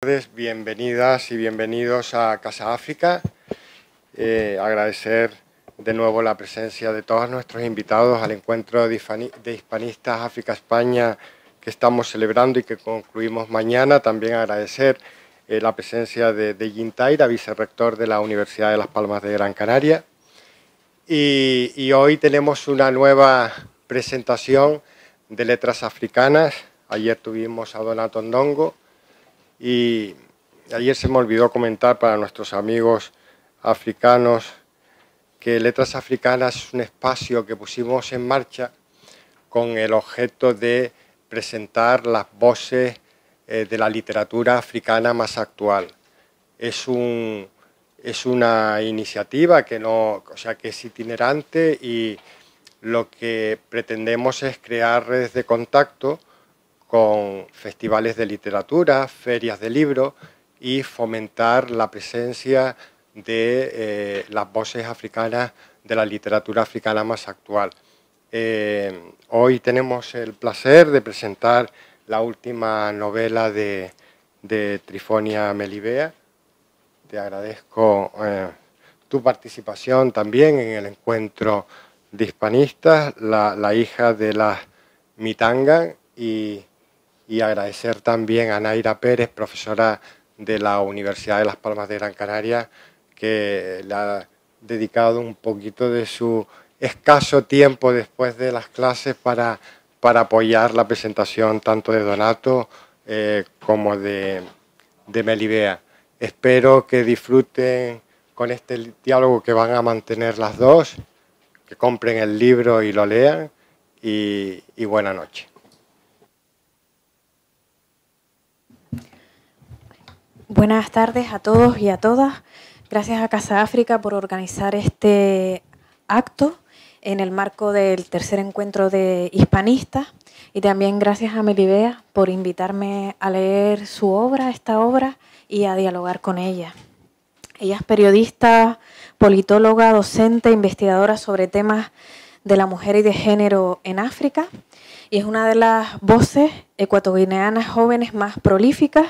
tardes, bienvenidas y bienvenidos a Casa África. Eh, agradecer de nuevo la presencia de todos nuestros invitados al encuentro de hispanistas África-España que estamos celebrando y que concluimos mañana. También agradecer eh, la presencia de, de Taira, vicerrector de la Universidad de Las Palmas de Gran Canaria. Y, hoy tenemos una nueva presentación de letras africanas. Ayer tuvimos a Donato Ndongo. Y ayer se me olvidó comentar para nuestros amigos africanos que Letras Africanas es un espacio que pusimos en marcha con el objeto de presentar las voces eh, de la literatura africana más actual. Es, una iniciativa que, no, o sea, que es itinerante y lo que pretendemos es crear redes de contacto con festivales de literatura, ferias de libros y fomentar la presencia de eh, las voces africanas de la literatura africana más actual. Eh, hoy tenemos el placer de presentar la última novela de, Trifonia Melibea. Te agradezco eh, tu participación también en el encuentro de hispanistas, la, la hija de las Mitanga y y agradecer también a Naira Pérez, profesora de la Universidad de Las Palmas de Gran Canaria, que le ha dedicado un poquito de su escaso tiempo después de las clases para, para apoyar la presentación tanto de Donato eh, como de, Melibea. Espero que disfruten con este diálogo que van a mantener las dos, que compren el libro y lo lean y, y buena noche. Buenas tardes a todos y a todas. Gracias a Casa África por organizar este acto en el marco del tercer encuentro de hispanistas y también gracias a Melibea por invitarme a leer su obra, esta obra, y a dialogar con ella. Ella es periodista, politóloga, docente, investigadora sobre temas de la mujer y de género en África y es una de las voces ecuatoguineanas jóvenes más prolíficas,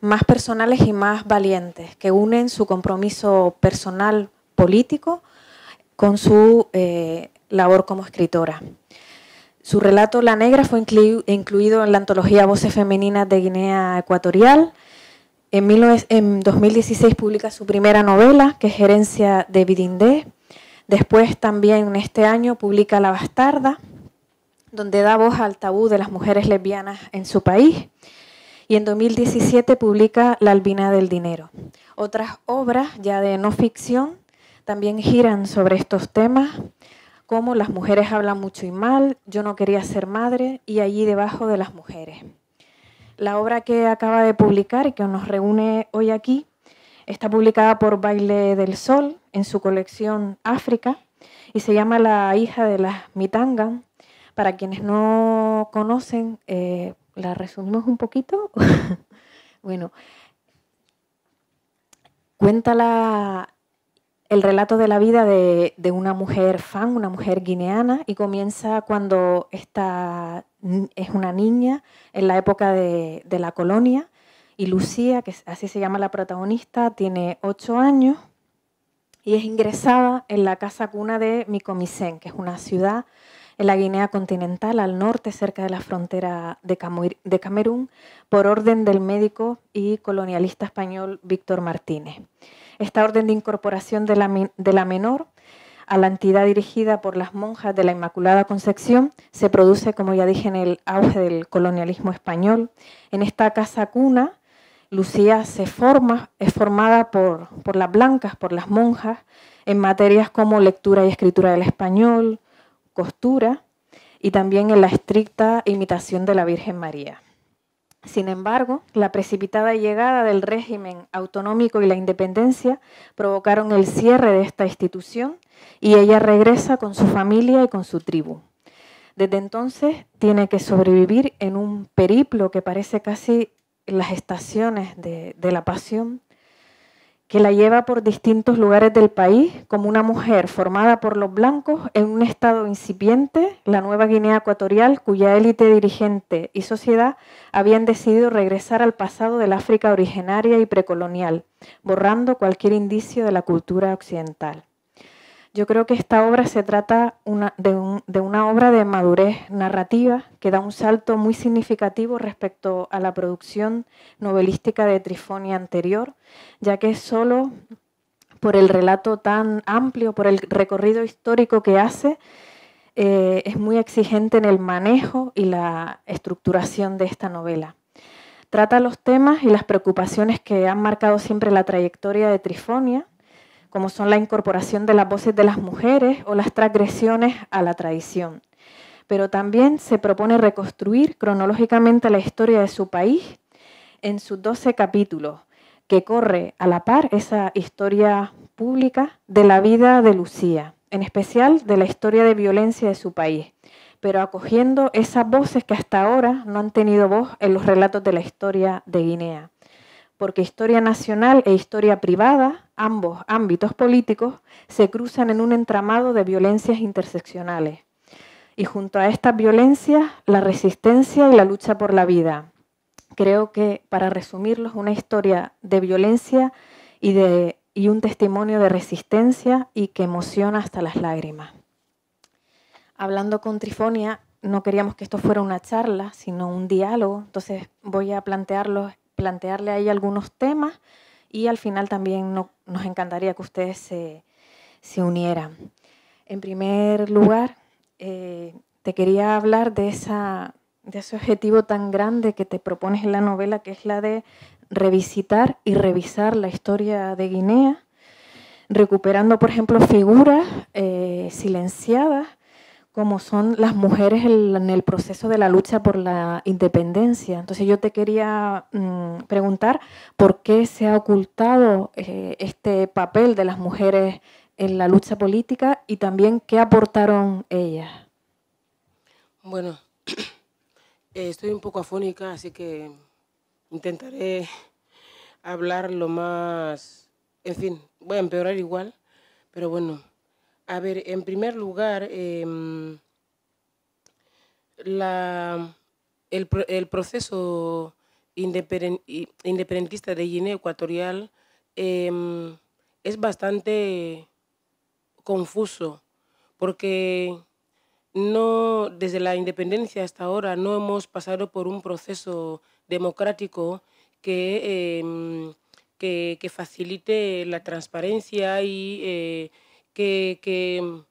más personales y más valientes, que unen su compromiso personal político con su eh, labor como escritora. Su relato La Negra fue incluido en la antología Voces Femeninas de Guinea Ecuatorial. En, 2016 publica su primera novela, que es Gerencia de Bidindé. Después también en este año publica La Bastarda, donde da voz al tabú de las mujeres lesbianas en su país. Y en 2017 publica La Albina del Dinero. Otras obras, ya de no ficción, también giran sobre estos temas, como Las mujeres hablan mucho y mal, Yo no quería ser madre y Allí debajo de las mujeres. La obra que acaba de publicar y que nos reúne hoy aquí está publicada por Baile del Sol en su colección África y se llama La hija de las Mitangan para quienes no conocen, eh, la resumimos un poquito. bueno, cuenta el relato de la vida de, una mujer fan, una mujer guineana, y comienza cuando esta es una niña, en la época de, la colonia, y Lucía, que así se llama la protagonista, tiene ocho años y es ingresada en la casa cuna de Micomicén, que es una ciudad en la Guinea continental, al norte, cerca de la frontera de Camerún, por orden del médico y colonialista español Víctor Martínez. Esta orden de incorporación de la, menor a la entidad dirigida por las monjas de la Inmaculada Concepción se produce, como ya dije, en el auge del colonialismo español. En esta casa cuna, Lucía es formada por las blancas, por las monjas, en materias como lectura y escritura del español, costura y también en la estricta imitación de la Virgen María. Sin embargo, la precipitada llegada del régimen autonómico y la independencia provocaron el cierre de esta institución y ella regresa con su familia y con su tribu. Desde entonces tiene que sobrevivir en un periplo que parece casi las estaciones de, la pasión, que la lleva por distintos lugares del país como una mujer formada por los blancos en un estado incipiente, la Nueva Guinea Ecuatorial, cuya élite dirigente y sociedad habían decidido regresar al pasado del África originaria y precolonial, borrando cualquier indicio de la cultura occidental. Yo creo que esta obra se trata de, una obra de madurez narrativa que da un salto muy significativo respecto a la producción novelística de Trifonia anterior, ya que solo por el relato tan amplio, por el recorrido histórico que hace, eh, es muy exigente en el manejo y la estructuración de esta novela. Trata los temas y las preocupaciones que han marcado siempre la trayectoria de Trifonia, como son la incorporación de las voces de las mujeres o las transgresiones a la tradición. Pero también se propone reconstruir cronológicamente la historia de su país en sus 12 capítulos, que corre a la par esa historia pública de la vida de Lucía, en especial de la historia de violencia de su país, pero acogiendo esas voces que hasta ahora no han tenido voz en los relatos de la historia de Guinea porque historia nacional e historia privada, ambos ámbitos políticos, se cruzan en un entramado de violencias interseccionales. Y junto a estas violencias, la resistencia y la lucha por la vida. Creo que, para resumirlos, una historia de violencia y, de, un testimonio de resistencia y que emociona hasta las lágrimas. Hablando con Trifonia, no queríamos que esto fuera una charla, sino un diálogo, entonces voy a plantearlos plantearle ahí algunos temas y al final también nos encantaría que ustedes se, unieran. En primer lugar, eh, te quería hablar de, esa, de ese objetivo tan grande que te propones en la novela, que es la de revisitar y revisar la historia de Guinea, recuperando, por ejemplo, figuras eh, silenciadas como son las mujeres en el proceso de la lucha por la independencia. Entonces yo te quería mm, preguntar por qué se ha ocultado eh, este papel de las mujeres en la lucha política y también qué aportaron ellas. Bueno, eh, estoy un poco afónica, así que intentaré hablar lo más, en fin, voy a empeorar igual, pero bueno. A ver, en primer lugar, em, el, proceso independentista de Guinea Ecuatorial em, es bastante confuso, porque no, desde la independencia hasta ahora no hemos pasado por un proceso democrático que, em, que, facilite la transparencia y eh, que,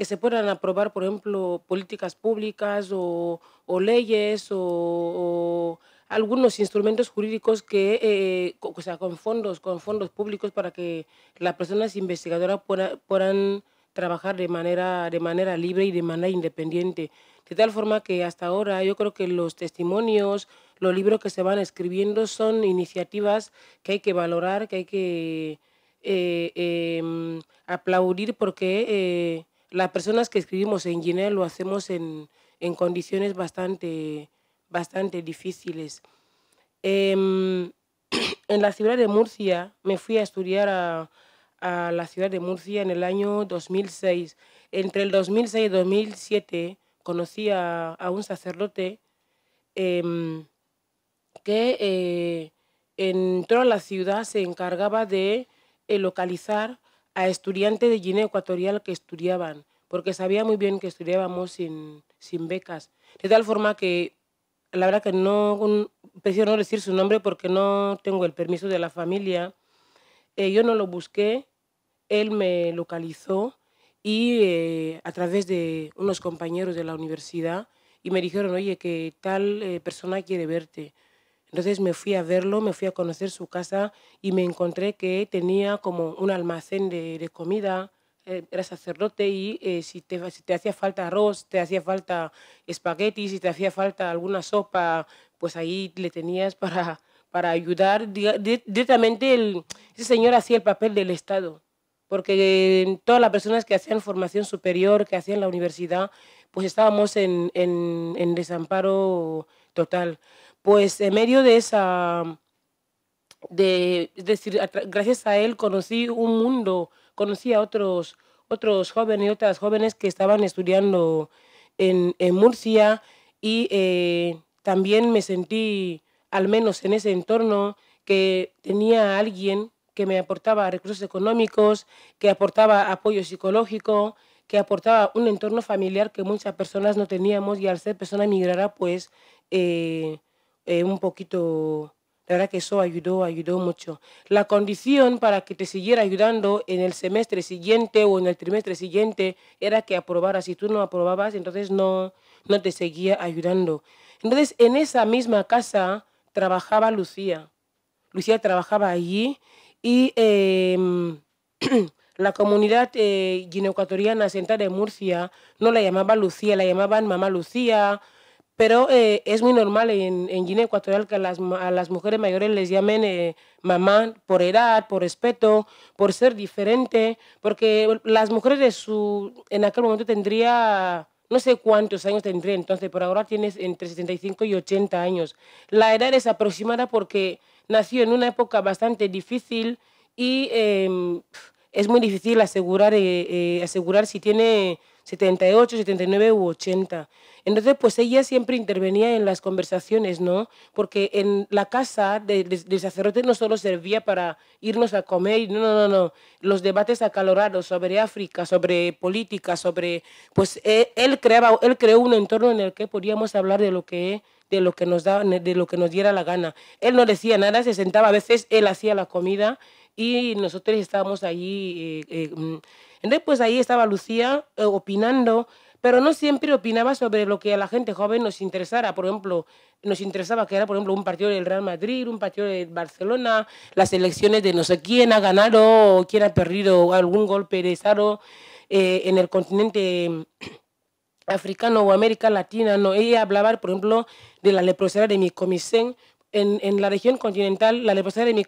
se puedan aprobar, por ejemplo, políticas públicas o, leyes o, algunos instrumentos jurídicos que, eh, o sea, con fondos, con fondos públicos para que las personas investigadoras puedan, puedan trabajar de manera, de manera libre y de manera independiente. De tal forma que hasta ahora yo creo que los testimonios, los libros que se van escribiendo son iniciativas que hay que valorar, que hay que eh, em, aplaudir porque eh, las personas que escribimos en Guinea lo hacemos en, en condiciones bastante, bastante difíciles. Em, en la ciudad de Murcia, me fui a estudiar a, la ciudad de Murcia en el año 2006. Entre el 2006 y 2007 conocí a, un sacerdote em, que eh, en toda la ciudad, se encargaba de localizar a estudiantes de Guinea Ecuatorial que estudiaban, porque sabía muy bien que estudiábamos sin, becas. De tal forma que, la verdad que no, prefiero no decir su nombre porque no tengo el permiso de la familia. Eh, yo no lo busqué, él me localizó y eh, a través de unos compañeros de la universidad y me dijeron, oye, que tal eh, persona quiere verte. Entonces me fui a verlo, me fui a conocer su casa y me encontré que tenía como un almacén de, comida, eh, era sacerdote y eh, si, te, si, te, hacía falta arroz, te hacía falta espaguetis si te hacía falta alguna sopa, pues ahí le tenías para, para ayudar. Directamente el, ese señor hacía el papel del Estado, porque eh, todas las personas que hacían formación superior, que hacían la universidad, pues estábamos en, en, en desamparo total pues en medio de esa, de, es decir, gracias a él conocí un mundo, conocí a otros, otros jóvenes y otras jóvenes que estaban estudiando en, Murcia y eh, también me sentí, al menos en ese entorno, que tenía a alguien que me aportaba recursos económicos, que aportaba apoyo psicológico, que aportaba un entorno familiar que muchas personas no teníamos y al ser persona migrada, pues... Eh, eh, un poquito, la verdad que eso ayudó, ayudó mucho. La condición para que te siguiera ayudando en el semestre siguiente o en el trimestre siguiente era que aprobaras. Si tú no aprobabas, entonces no, no te seguía ayudando. Entonces, en esa misma casa trabajaba Lucía. Lucía trabajaba allí y em, la comunidad eh, ecuatoriana sentada en Murcia no la llamaba Lucía, la llamaban Mamá Lucía pero eh, es muy normal en, Guinea Ecuatorial que a las, mujeres mayores les llamen eh, mamá por edad, por respeto, por ser diferente, porque las mujeres en aquel momento tendría, no sé cuántos años tendría entonces, por ahora tienes entre 75 y 80 años. La edad es aproximada porque nació en una época bastante difícil y em, es muy difícil asegurar, eh, asegurar si tiene 78, 79 u 80. Entonces, pues ella siempre intervenía en las conversaciones, ¿no? Porque en la casa del de, sacerdote no solo servía para irnos a comer, no, no, no, los debates acalorados sobre África, sobre política, sobre, pues e, él, creaba, él creó un entorno en el que podíamos hablar de lo que de lo que nos de lo que nos diera la gana. Él no decía nada, se sentaba, a veces él hacía la comida y nosotros estábamos allí. Eh, eh, mm. entonces, pues ahí estaba Lucía eh, opinando pero no siempre opinaba sobre lo que a la gente joven nos interesara. Por ejemplo, nos interesaba que era, por ejemplo, un partido del Real Madrid, un partido del Barcelona, las elecciones de no sé quién ha ganado o quién ha perdido algún golpe de Estado eh, en el continente africano o América Latina. No, ella hablaba, por ejemplo, de la leprosera de mi En, en, la región continental, la leprosidad de mi,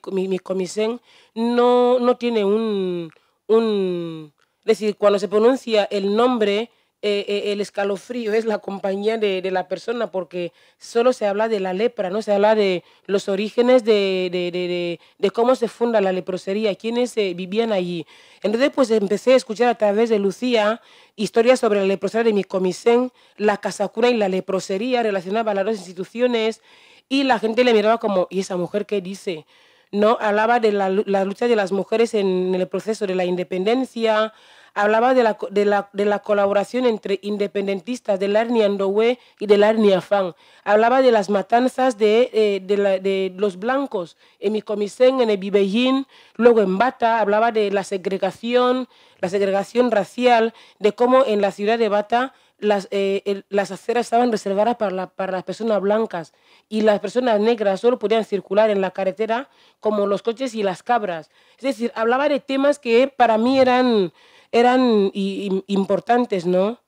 no, no tiene un, un... Es decir, cuando se pronuncia el nombre eh, eh, el escalofrío es la compañía de, la persona, porque solo se habla de la lepra, no se habla de los orígenes de, de, de cómo se funda la leprosería, quiénes eh, vivían allí. Entonces, pues empecé a escuchar a través de Lucía historias sobre la leprosería de mi comisén, la casacura y la leprosería relacionada a las dos instituciones, y la gente le miraba como, ¿y esa mujer qué dice? ¿no? Hablaba de la, la, lucha de las mujeres en el proceso de la independencia, hablaba de la, colaboración entre independentistas del Arnia Ndowe y de la Arnia afán. Hablaba de las matanzas de, eh, los blancos en Micomicén, en el Vivellín, luego en Bata. Hablaba de la segregación, la segregación racial, de cómo en la ciudad de Bata las, eh, las aceras estaban reservadas para, para, las personas blancas y las personas negras solo podían circular en la carretera como los coches y las cabras. Es decir, hablaba de temas que para mí eran eran importantes, ¿no?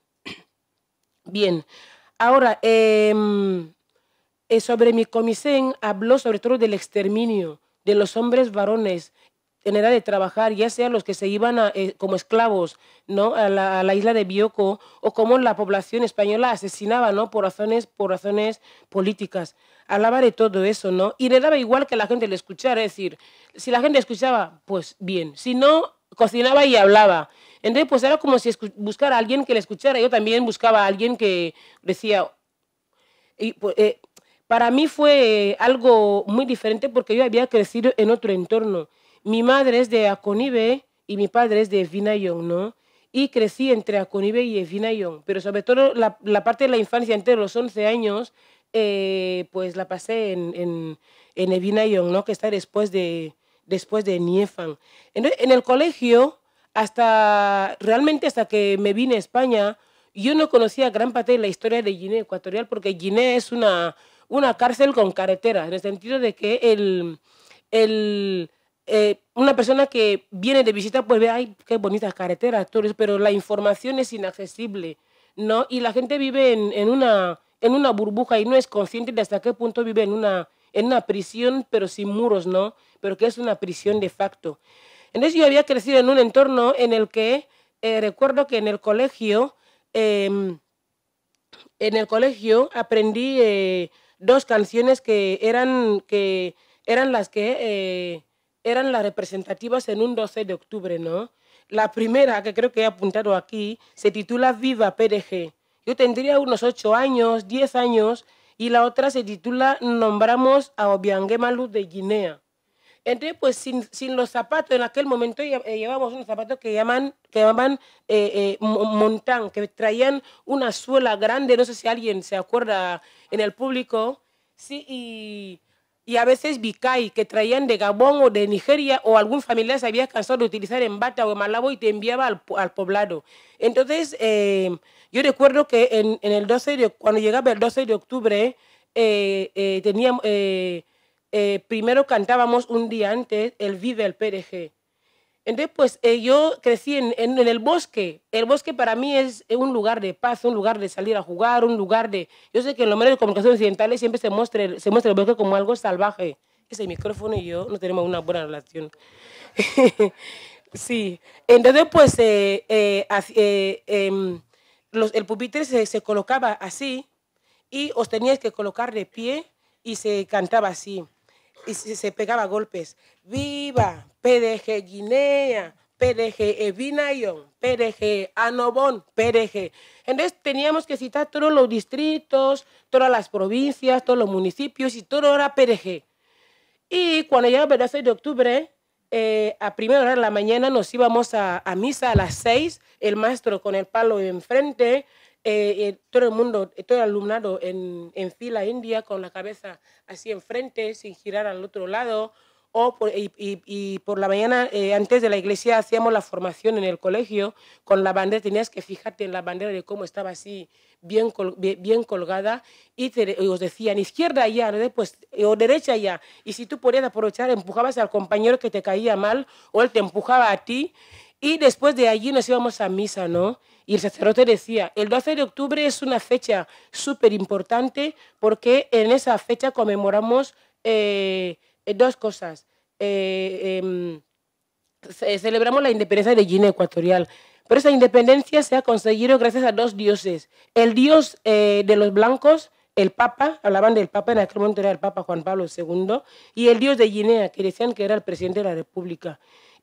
Bien, ahora, em, eh, sobre mi comisén habló sobre todo del exterminio de los hombres varones en edad de trabajar, ya sea los que se iban eh, como esclavos ¿no? A la, isla de Bioko o como la población española asesinaba ¿no? por, razones, por razones políticas. Hablaba de todo eso, ¿no? Y le daba igual que la gente le escuchara, es decir, si la gente escuchaba, pues bien, si no, cocinaba y hablaba. Entonces, pues era como si buscara a alguien que le escuchara. Yo también buscaba a alguien que decía... Pues, eh, para mí fue algo muy diferente porque yo había crecido en otro entorno. Mi madre es de Aconibe y mi padre es de Vinayong, ¿no? Y crecí entre Aconibe y Vinayong. Pero sobre todo la, parte de la infancia, entre los 11 años, eh, pues la pasé en, en, en ¿no? Que está después de, después de Niefan. E, en, el colegio, hasta realmente hasta que me vine a España, yo no conocía gran parte de la historia de Guinea Ecuatorial porque Guinea es una, una cárcel con carretera, en el sentido de que el, el eh, una persona que viene de visita pues ve, ay, qué bonitas carreteras, pero la información es inaccesible, ¿no? Y la gente vive en, en, una, en una burbuja y no es consciente de hasta qué punto vive en una, en una prisión, pero sin muros, ¿no? pero que es una prisión de facto. Entonces yo había crecido en un entorno en el que eh, recuerdo que en el colegio, em, en el colegio aprendí eh, dos canciones que eran, que eran las que eh, eran las representativas en un 12 de octubre, ¿no? La primera, que creo que he apuntado aquí, se titula Viva PDG. Yo tendría unos 8 años, 10 años, y la otra se titula Nombramos a Obianguema Luz de Guinea. Entonces, pues sin, los zapatos, en aquel momento eh, llevábamos unos zapatos que llaman, que llamaban eh, eh que traían una suela grande, no sé si alguien se acuerda en el público, sí, y, a veces bicay, que traían de Gabón o de Nigeria, o algún familiar se había cansado de utilizar en bata o malabo y te enviaba al, poblado. Entonces, eh, yo recuerdo que en, el 12 de, cuando llegaba el 12 de octubre, teníamos eh, primero cantábamos un día antes el Vive el PRG. Entonces, pues eh, yo crecí en, el bosque. El bosque para mí es eh, un lugar de paz, un lugar de salir a jugar, un lugar de... Yo sé que en los medios de comunicación occidentales siempre se muestra, se muestra el bosque como algo salvaje. Ese micrófono y yo no tenemos una buena relación. sí. Entonces, pues em, el pupitre se, se colocaba así y os teníais que colocar de pie y se cantaba así y se pegaba golpes. ¡Viva! PDG Guinea, PDG Evinayon, PDG Anobón, PDG. Entonces teníamos que citar todos los distritos, todas las provincias, todos los municipios y todo era PDG. Y cuando llegaba el 6 de octubre, eh, a primera hora de la mañana nos íbamos a, a misa a las 6, el maestro con el palo enfrente, eh, todo el mundo, eh, todo el alumnado en, fila india con la cabeza así enfrente, sin girar al otro lado. O y, por la mañana, eh, antes de la iglesia, hacíamos la formación en el colegio con la bandera. Tenías que fijarte en la bandera de cómo estaba así, bien, bien, colgada. Y, os decían, izquierda allá, pues, o derecha allá. Y si tú podías aprovechar, empujabas al compañero que te caía mal o él te empujaba a ti. Y después de allí nos íbamos a misa, ¿no? Y el sacerdote decía, el 12 de octubre es una fecha súper importante porque en esa fecha conmemoramos eh, dos cosas. Eh, em, celebramos la independencia de Guinea Ecuatorial, pero esa independencia se ha conseguido gracias a dos dioses. El dios eh, de los blancos, el Papa, hablaban del Papa, en aquel momento era el Papa Juan Pablo II, y el dios de Guinea, que decían que era el presidente de la República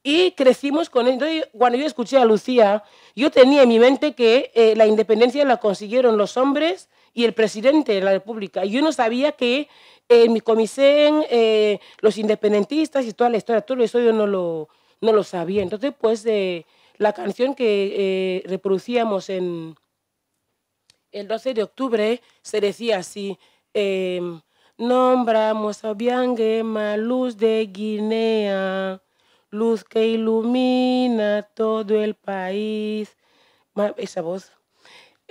y crecimos con él. Entonces, cuando yo escuché a Lucía, yo tenía en mi mente que eh, la independencia la consiguieron los hombres y el presidente de la República. Yo no sabía que eh, en mi comisión, eh, los independentistas y toda la historia, todo eso yo no lo, no lo sabía. Entonces, pues, la canción que reproducíamos en el 12 de octubre se decía así. Em, Nombramos a Bianguema, luz de Guinea luz que ilumina todo el país. Esa voz.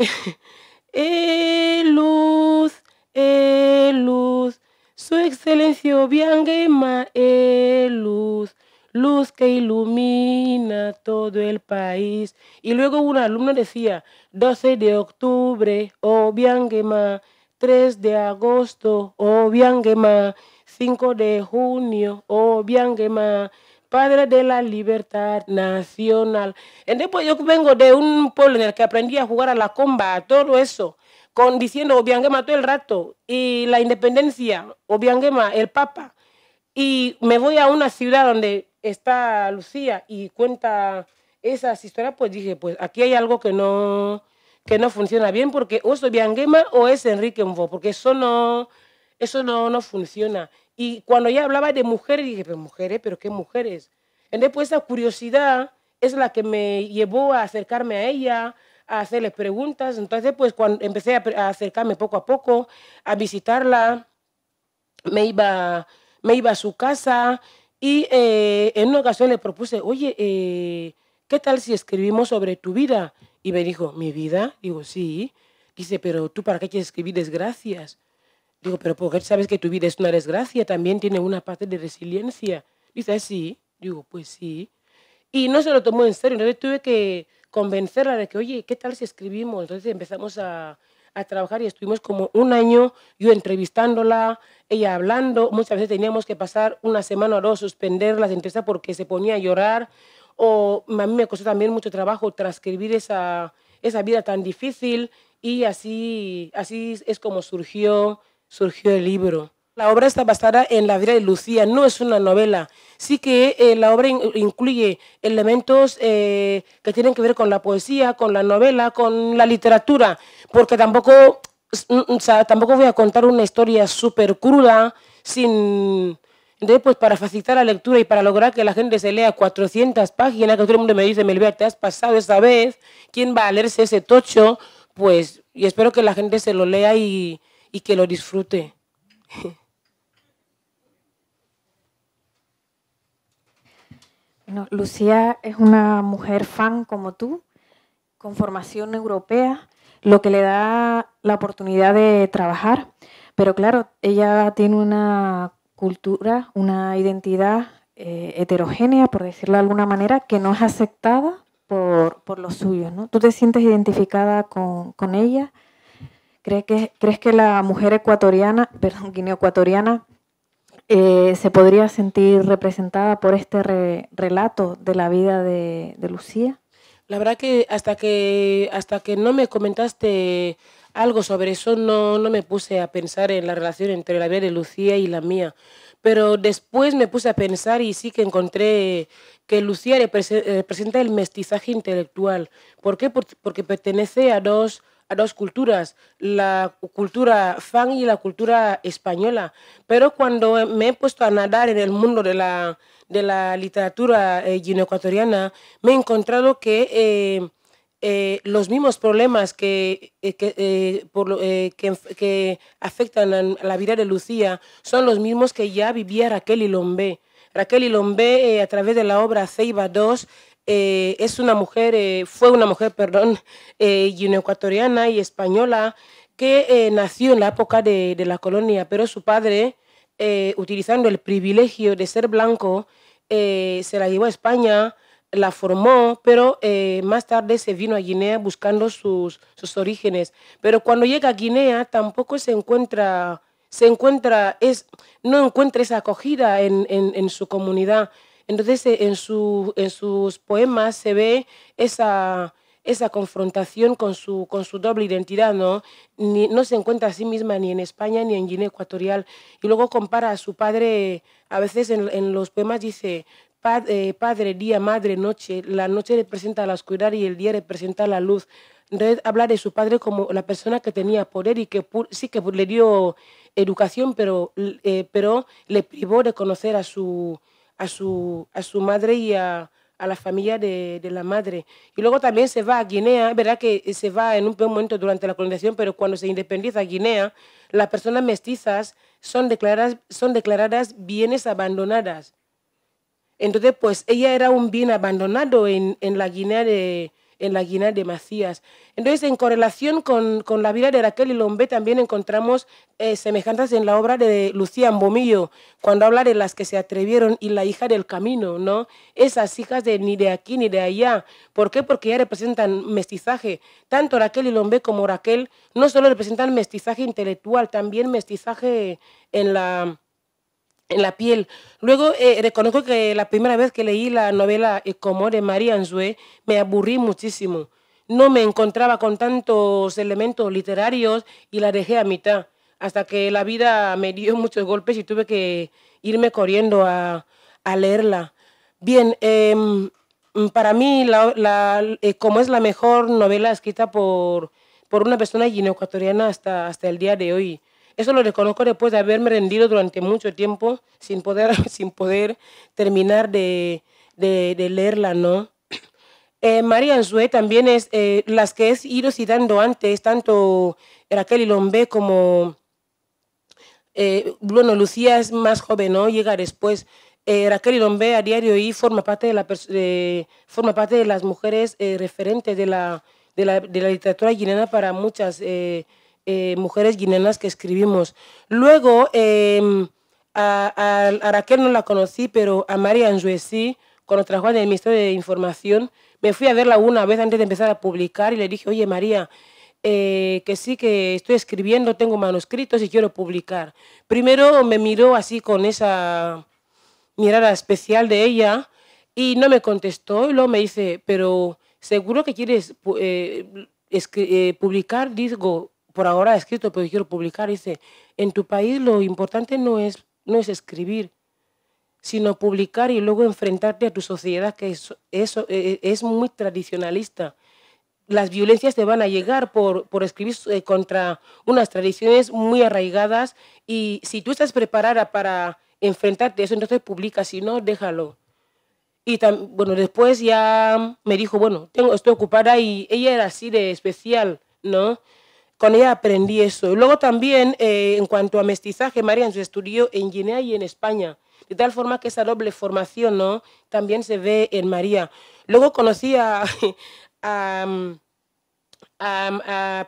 eh, luz, eh, luz, su excelencia Bianguema, eh, luz, luz que ilumina todo el país. Y luego un alumno decía, 12 de octubre, oh Bianguema, 3 de agosto, oh Bianguema, 5 de junio, oh Bianguema, padre de la libertad nacional. Después yo vengo de un pueblo en el que aprendí a jugar a la comba, a todo eso, con, diciendo Obiangema todo el rato, y la independencia, Obiangema, el Papa. Y me voy a una ciudad donde está Lucía y cuenta esas historias, pues dije, pues aquí hay algo que no, que no funciona bien, porque o es Obiangema o es Enrique Mbo, porque eso no, eso no, no funciona. Y cuando ella hablaba de mujeres, dije, pero mujeres, pero qué mujeres. Después esa curiosidad es la que me llevó a acercarme a ella, a hacerle preguntas. Entonces, pues cuando empecé a, acercarme poco a poco, a visitarla, me iba, me iba a su casa y eh, en una ocasión le propuse, oye, eh, ¿qué tal si escribimos sobre tu vida? Y me dijo, ¿mi vida? Digo, sí. Dice, pero tú para qué quieres escribir desgracias? Digo, pero porque sabes que tu vida es una desgracia, también tiene una parte de resiliencia. Dice, ah, sí. Digo, pues sí. Y no se lo tomó en serio. Entonces tuve que convencerla de que, oye, ¿qué tal si escribimos? Entonces empezamos a, a trabajar y estuvimos como un año yo entrevistándola, ella hablando. Muchas veces teníamos que pasar una semana o dos, suspender las entrevistas porque se ponía a llorar. O a mí me costó también mucho trabajo transcribir esa, esa vida tan difícil. Y así, así es como surgió surgió el libro. La obra está basada en la vida de Lucía, no es una novela. Sí que eh, la obra incluye elementos eh, que tienen que ver con la poesía, con la novela, con la literatura, porque tampoco, tampoco voy a contar una historia súper cruda, sin... Entonces, pues para facilitar la lectura y para lograr que la gente se lea 400 páginas, que todo el mundo me dice, Melvia, te has pasado esta vez, ¿quién va a leerse ese tocho? Pues, y espero que la gente se lo lea y y que lo disfrute. Bueno, Lucía es una mujer fan como tú, con formación europea, lo que le da la oportunidad de trabajar. Pero claro, ella tiene una cultura, una identidad eh, heterogénea, por decirlo de alguna manera, que no es aceptada por, por los suyos. ¿no? ¿Tú te sientes identificada con, con ella? ¿Crees que, ¿Crees que la mujer ecuatoriana, perdón, guineoecuatoriana, eh, se podría sentir representada por este relato de la vida de, de, Lucía? La verdad que hasta que hasta que no me comentaste algo sobre eso, no, no me puse a pensar en la relación entre la vida de Lucía y la mía. Pero después me puse a pensar y sí que encontré que Lucía representa el mestizaje intelectual. ¿Por qué? Porque pertenece a dos a dos culturas, la cultura fan y la cultura española. Pero cuando me he puesto a nadar en el mundo de la, de la literatura eh, ecuatoriana me he encontrado que eh, eh, los mismos problemas que, eh, que, por, que, afectan a la vida de Lucía son los mismos que ya vivía Raquel Lombé. Raquel Ilombe, a través de la obra Ceiba II, eh, es una mujer, eh, fue una mujer, perdón, eh, guineoecuatoriana y española que nació en la época de, la colonia, pero su padre, utilizando el privilegio de ser blanco, se la llevó a España, la formó, pero más tarde se vino a Guinea buscando sus, sus, orígenes. Pero cuando llega a Guinea tampoco se encuentra, se encuentra es, no encuentra esa acogida en su comunidad. Entonces, eh, en, su, en sus poemas se ve esa, esa confrontación con su, con su doble identidad, ¿no? no se encuentra a sí misma ni en España ni en Guinea Ecuatorial. Y luego compara a su padre, a veces en, los poemas dice, padre, eh, padre, día, madre, noche, la noche representa la oscuridad y el día representa la luz. Entonces habla de su padre como la persona que tenía poder y que sí que le dio educación, pero, eh, pero le privó de conocer a su a su, a su madre y a, a la familia de, de, la madre. Y luego también se va a Guinea, es verdad que se va en un momento durante la colonización, pero cuando se independiza Guinea, las personas mestizas son declaradas, son declaradas bienes abandonadas. Entonces, pues ella era un bien abandonado en, en la Guinea de, en la guina de Macías. Entonces, en correlación con, la vida de Raquel y Lombé, también encontramos semejantes eh, semejanzas en la obra de Lucía Mbomillo, cuando habla de las que se atrevieron y la hija del camino, ¿no? Esas hijas de ni de aquí ni de allá. ¿Por qué? Porque ya representan mestizaje. Tanto Raquel y Lombé como Raquel no solo representan mestizaje intelectual, también mestizaje en la en la piel. Luego eh, reconozco que la primera vez que leí la novela eh, Como de María Anzué, me aburrí muchísimo. No me encontraba con tantos elementos literarios y la dejé a mitad, hasta que la vida me dio muchos golpes y tuve que irme corriendo a, leerla. Bien, em, para mí, la, eh, como es la mejor novela escrita por, una persona no hasta, hasta el día de hoy, eso lo reconozco después de haberme rendido durante mucho tiempo sin poder, sin poder terminar de, de, leerla, ¿no? Eh, María Anzué también es eh, las que he ido citando antes, tanto Raquel Ilombe como, eh, bueno, Lucía es más joven, ¿no? Llega después. Raquel Ilombe a diario y forma parte de, la, forma parte de las mujeres referentes de la, de la, de, la, literatura guineana para muchas eh, mujeres guineanas que escribimos. Luego, em, a, Raquel no la conocí, pero a María Anjue sí, cuando trabajaba en el Ministerio de Información, me fui a verla una vez antes de empezar a publicar y le dije, oye María, eh, que sí, que estoy escribiendo, tengo manuscritos y quiero publicar. Primero me miró así con esa mirada especial de ella y no me contestó y luego me dice, pero seguro que quieres eh, publicar, digo, por ahora escrito, pero quiero publicar, dice, en tu país lo importante no es, no es escribir, sino publicar y luego enfrentarte a tu sociedad, que es, eso e, e, es muy tradicionalista. Las violencias te van a llegar por, por escribir eh, contra unas tradiciones muy arraigadas y si tú estás preparada para enfrentarte a eso, entonces publica, si no, déjalo. Y bueno, después ya me dijo, bueno, tengo, estoy ocupada y ella era así de especial, ¿no? con ella aprendí eso. Luego también, eh, en cuanto a mestizaje, en su estudio en Guinea y en España, de tal forma que esa doble formación ¿no? también se ve en María. Luego conocí a, a,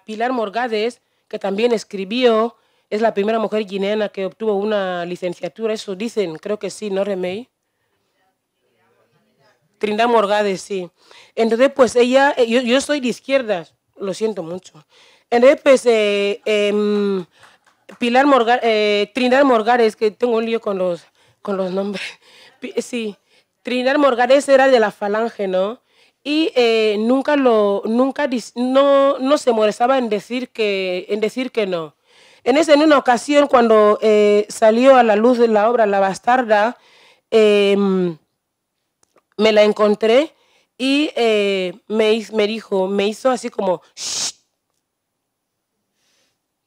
Pilar Morgades, que también escribió, es la primera mujer guineana que obtuvo una licenciatura, eso dicen, creo que sí, ¿no, Remey? Trindad Morgades, sí. Entonces, pues ella, eh, yo, yo soy de izquierdas, lo siento mucho ese, pues, em, Pilar eh, Morgares, que tengo un lío con los, con los nombres. Sí, Trindad Morgares era de la falange, ¿no? Y eh, nunca lo, nunca, no, se molestaba en decir que, en decir que no. En, ese, en una ocasión, cuando eh, salió a la luz de la obra La Bastarda, em, me la encontré y me, me dijo, me hizo así como,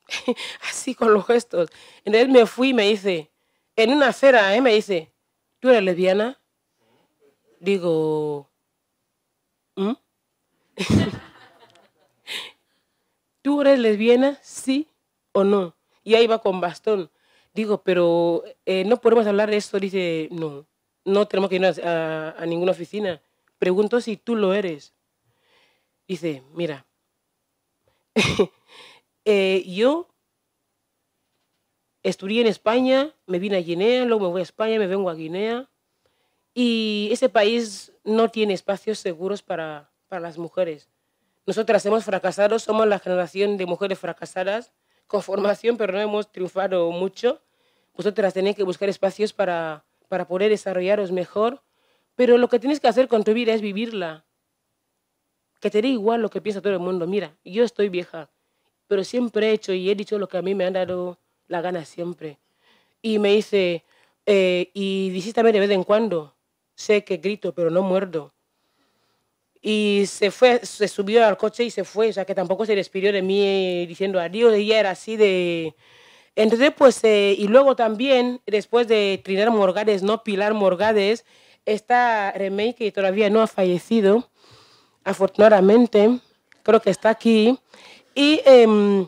así con los gestos. Entonces me fui y me dice, en una acera, ¿eh? me dice, ¿tú eres lesbiana? Digo, ¿Mm? ¿tú eres lesbiana? ¿Sí o no? Y ahí va con bastón. Digo, pero eh, no podemos hablar de esto. Dice, no, no tenemos que ir a ninguna oficina. Pregunto si tú lo eres. Dice, mira, Eh, yo estudié en España, me vine a Guinea, luego me voy a España, me vengo a Guinea. Y ese país no tiene espacios seguros para, para las mujeres. Nosotras hemos fracasado, somos la generación de mujeres fracasadas, con formación, pero no hemos triunfado mucho. Vosotras tenéis que buscar espacios para, para poder desarrollaros mejor. Pero lo que tienes que hacer con tu vida es vivirla. Que te dé igual lo que piensa todo el mundo. Mira, yo estoy vieja, pero siempre he hecho y he dicho lo que a mí me han dado la gana siempre. Y me dice, eh, y visítame de vez en cuando, sé que grito, pero no muerdo. Y se fue, se subió al coche y se fue, o sea que tampoco se despidió de mí eh, diciendo adiós, ella era así de... Entonces, pues, eh, y luego también, después de Trinidad Morgades, no Pilar Morgades, esta remake que todavía no ha fallecido, afortunadamente, creo que está aquí, y em,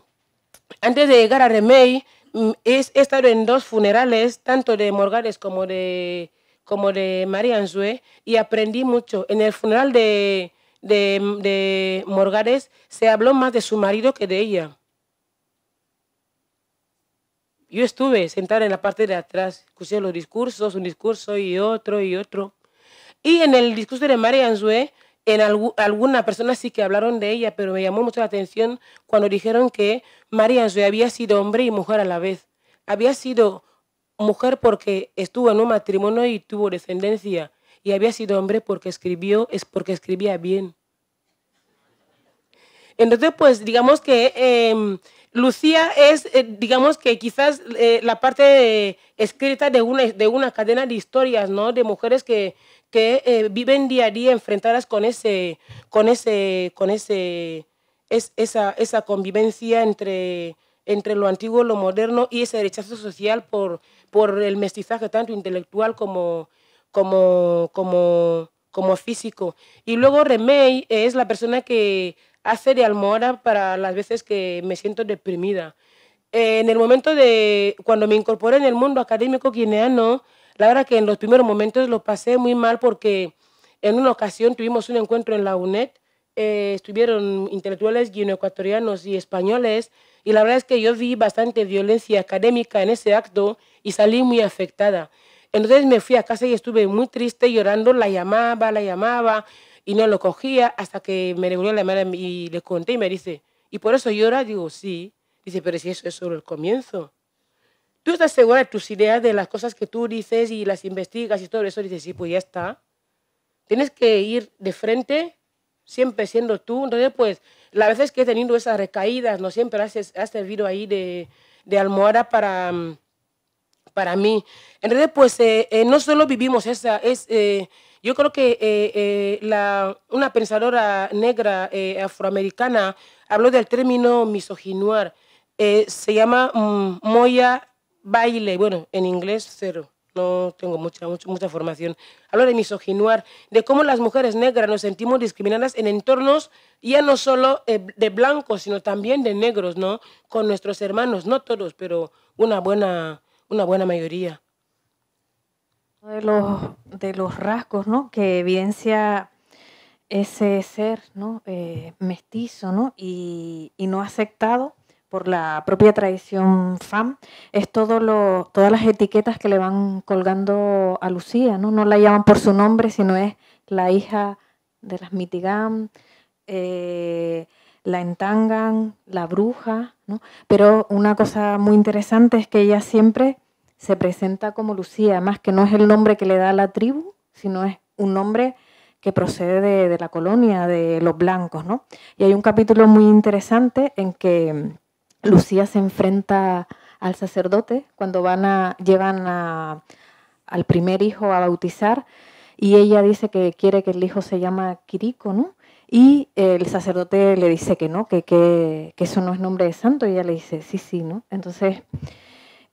antes de llegar a Remey, mm, he estado en dos funerales, tanto de Morgades como de, como de María Anzue, y aprendí mucho. En el funeral de, de, de se habló más de su marido que de ella. Yo estuve sentada en la parte de atrás, escuché los discursos, un discurso y otro y otro. Y en el discurso de María Anzue en alguna persona sí que hablaron de ella, pero me llamó mucho la atención cuando dijeron que María había sido hombre y mujer a la vez. Había sido mujer porque estuvo en un matrimonio y tuvo descendencia, y había sido hombre porque escribió, es porque escribía bien. Entonces, pues digamos que em, Lucía es, eh, digamos que quizás eh, la parte eh, escrita de una, de una cadena de historias, ¿no? De mujeres que, que eh, viven día a día enfrentadas con ese, con ese, con ese, esa, convivencia entre, lo antiguo y lo moderno y ese rechazo social por, por el mestizaje tanto intelectual como, como, físico. Y luego Remey es la persona que hace de almohada para las veces que me siento deprimida. en el momento de cuando me incorporé en el mundo académico guineano, la verdad que en los primeros momentos lo pasé muy mal porque en una ocasión tuvimos un encuentro en la UNED, eh, estuvieron intelectuales guineoecuatorianos y españoles, y la verdad es que yo vi bastante violencia académica en ese acto y salí muy afectada. Entonces me fui a casa y estuve muy triste llorando, la llamaba, la llamaba y no lo cogía hasta que me regaló la madre y le conté y me dice, ¿y por eso llora? Digo, sí. Dice, pero si eso es solo el comienzo tú estás segura de tus ideas, de las cosas que tú dices y las investigas y todo eso, dices, sí, pues ya está. Tienes que ir de frente, siempre siendo tú. Entonces, pues, las veces que he tenido esas recaídas, no siempre has, servido ahí de, almohada para, para mí. Entonces, pues, eh, eh, no solo vivimos esa, es, eh, yo creo que la, una pensadora negra afroamericana habló del término misoginuar. se llama mm, Moya baile, bueno, en inglés cero. No tengo mucha, mucha, formación. Hablo de misoginuar, de cómo las mujeres negras nos sentimos discriminadas en entornos ya no solo eh, de blancos, sino también de negros, ¿no? Con nuestros hermanos, no todos, pero una buena, una buena mayoría. de los, de rasgos, ¿no? Que evidencia ese ser, ¿no? Eh, mestizo, ¿no? y no aceptado por la propia tradición FAM, es todo lo, todas las etiquetas que le van colgando a Lucía, ¿no? No la llaman por su nombre, sino es la hija de las Mitigam, eh, la entangan, la bruja, Pero una cosa muy interesante es que ella siempre se presenta como Lucía, más que no es el nombre que le da la tribu, sino es un nombre que procede de, la colonia, de los blancos, Y hay un capítulo muy interesante en que Lucía se enfrenta al sacerdote cuando van a, llevan al primer hijo a bautizar y ella dice que quiere que el hijo se llama Quirico, ¿no? Y el sacerdote le dice que no, que, eso no es nombre de santo y ella le dice sí, sí, ¿no? Entonces...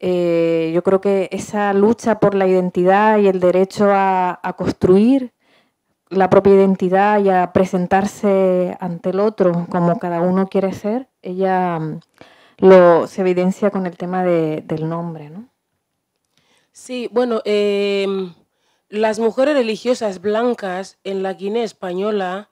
Eh, yo creo que esa lucha por la identidad y el derecho a, construir la propia identidad y a presentarse ante el otro como cada uno quiere ser, ella lo, se evidencia con el tema del nombre, ¿no? Sí, bueno, em, las mujeres religiosas blancas en la Guinea española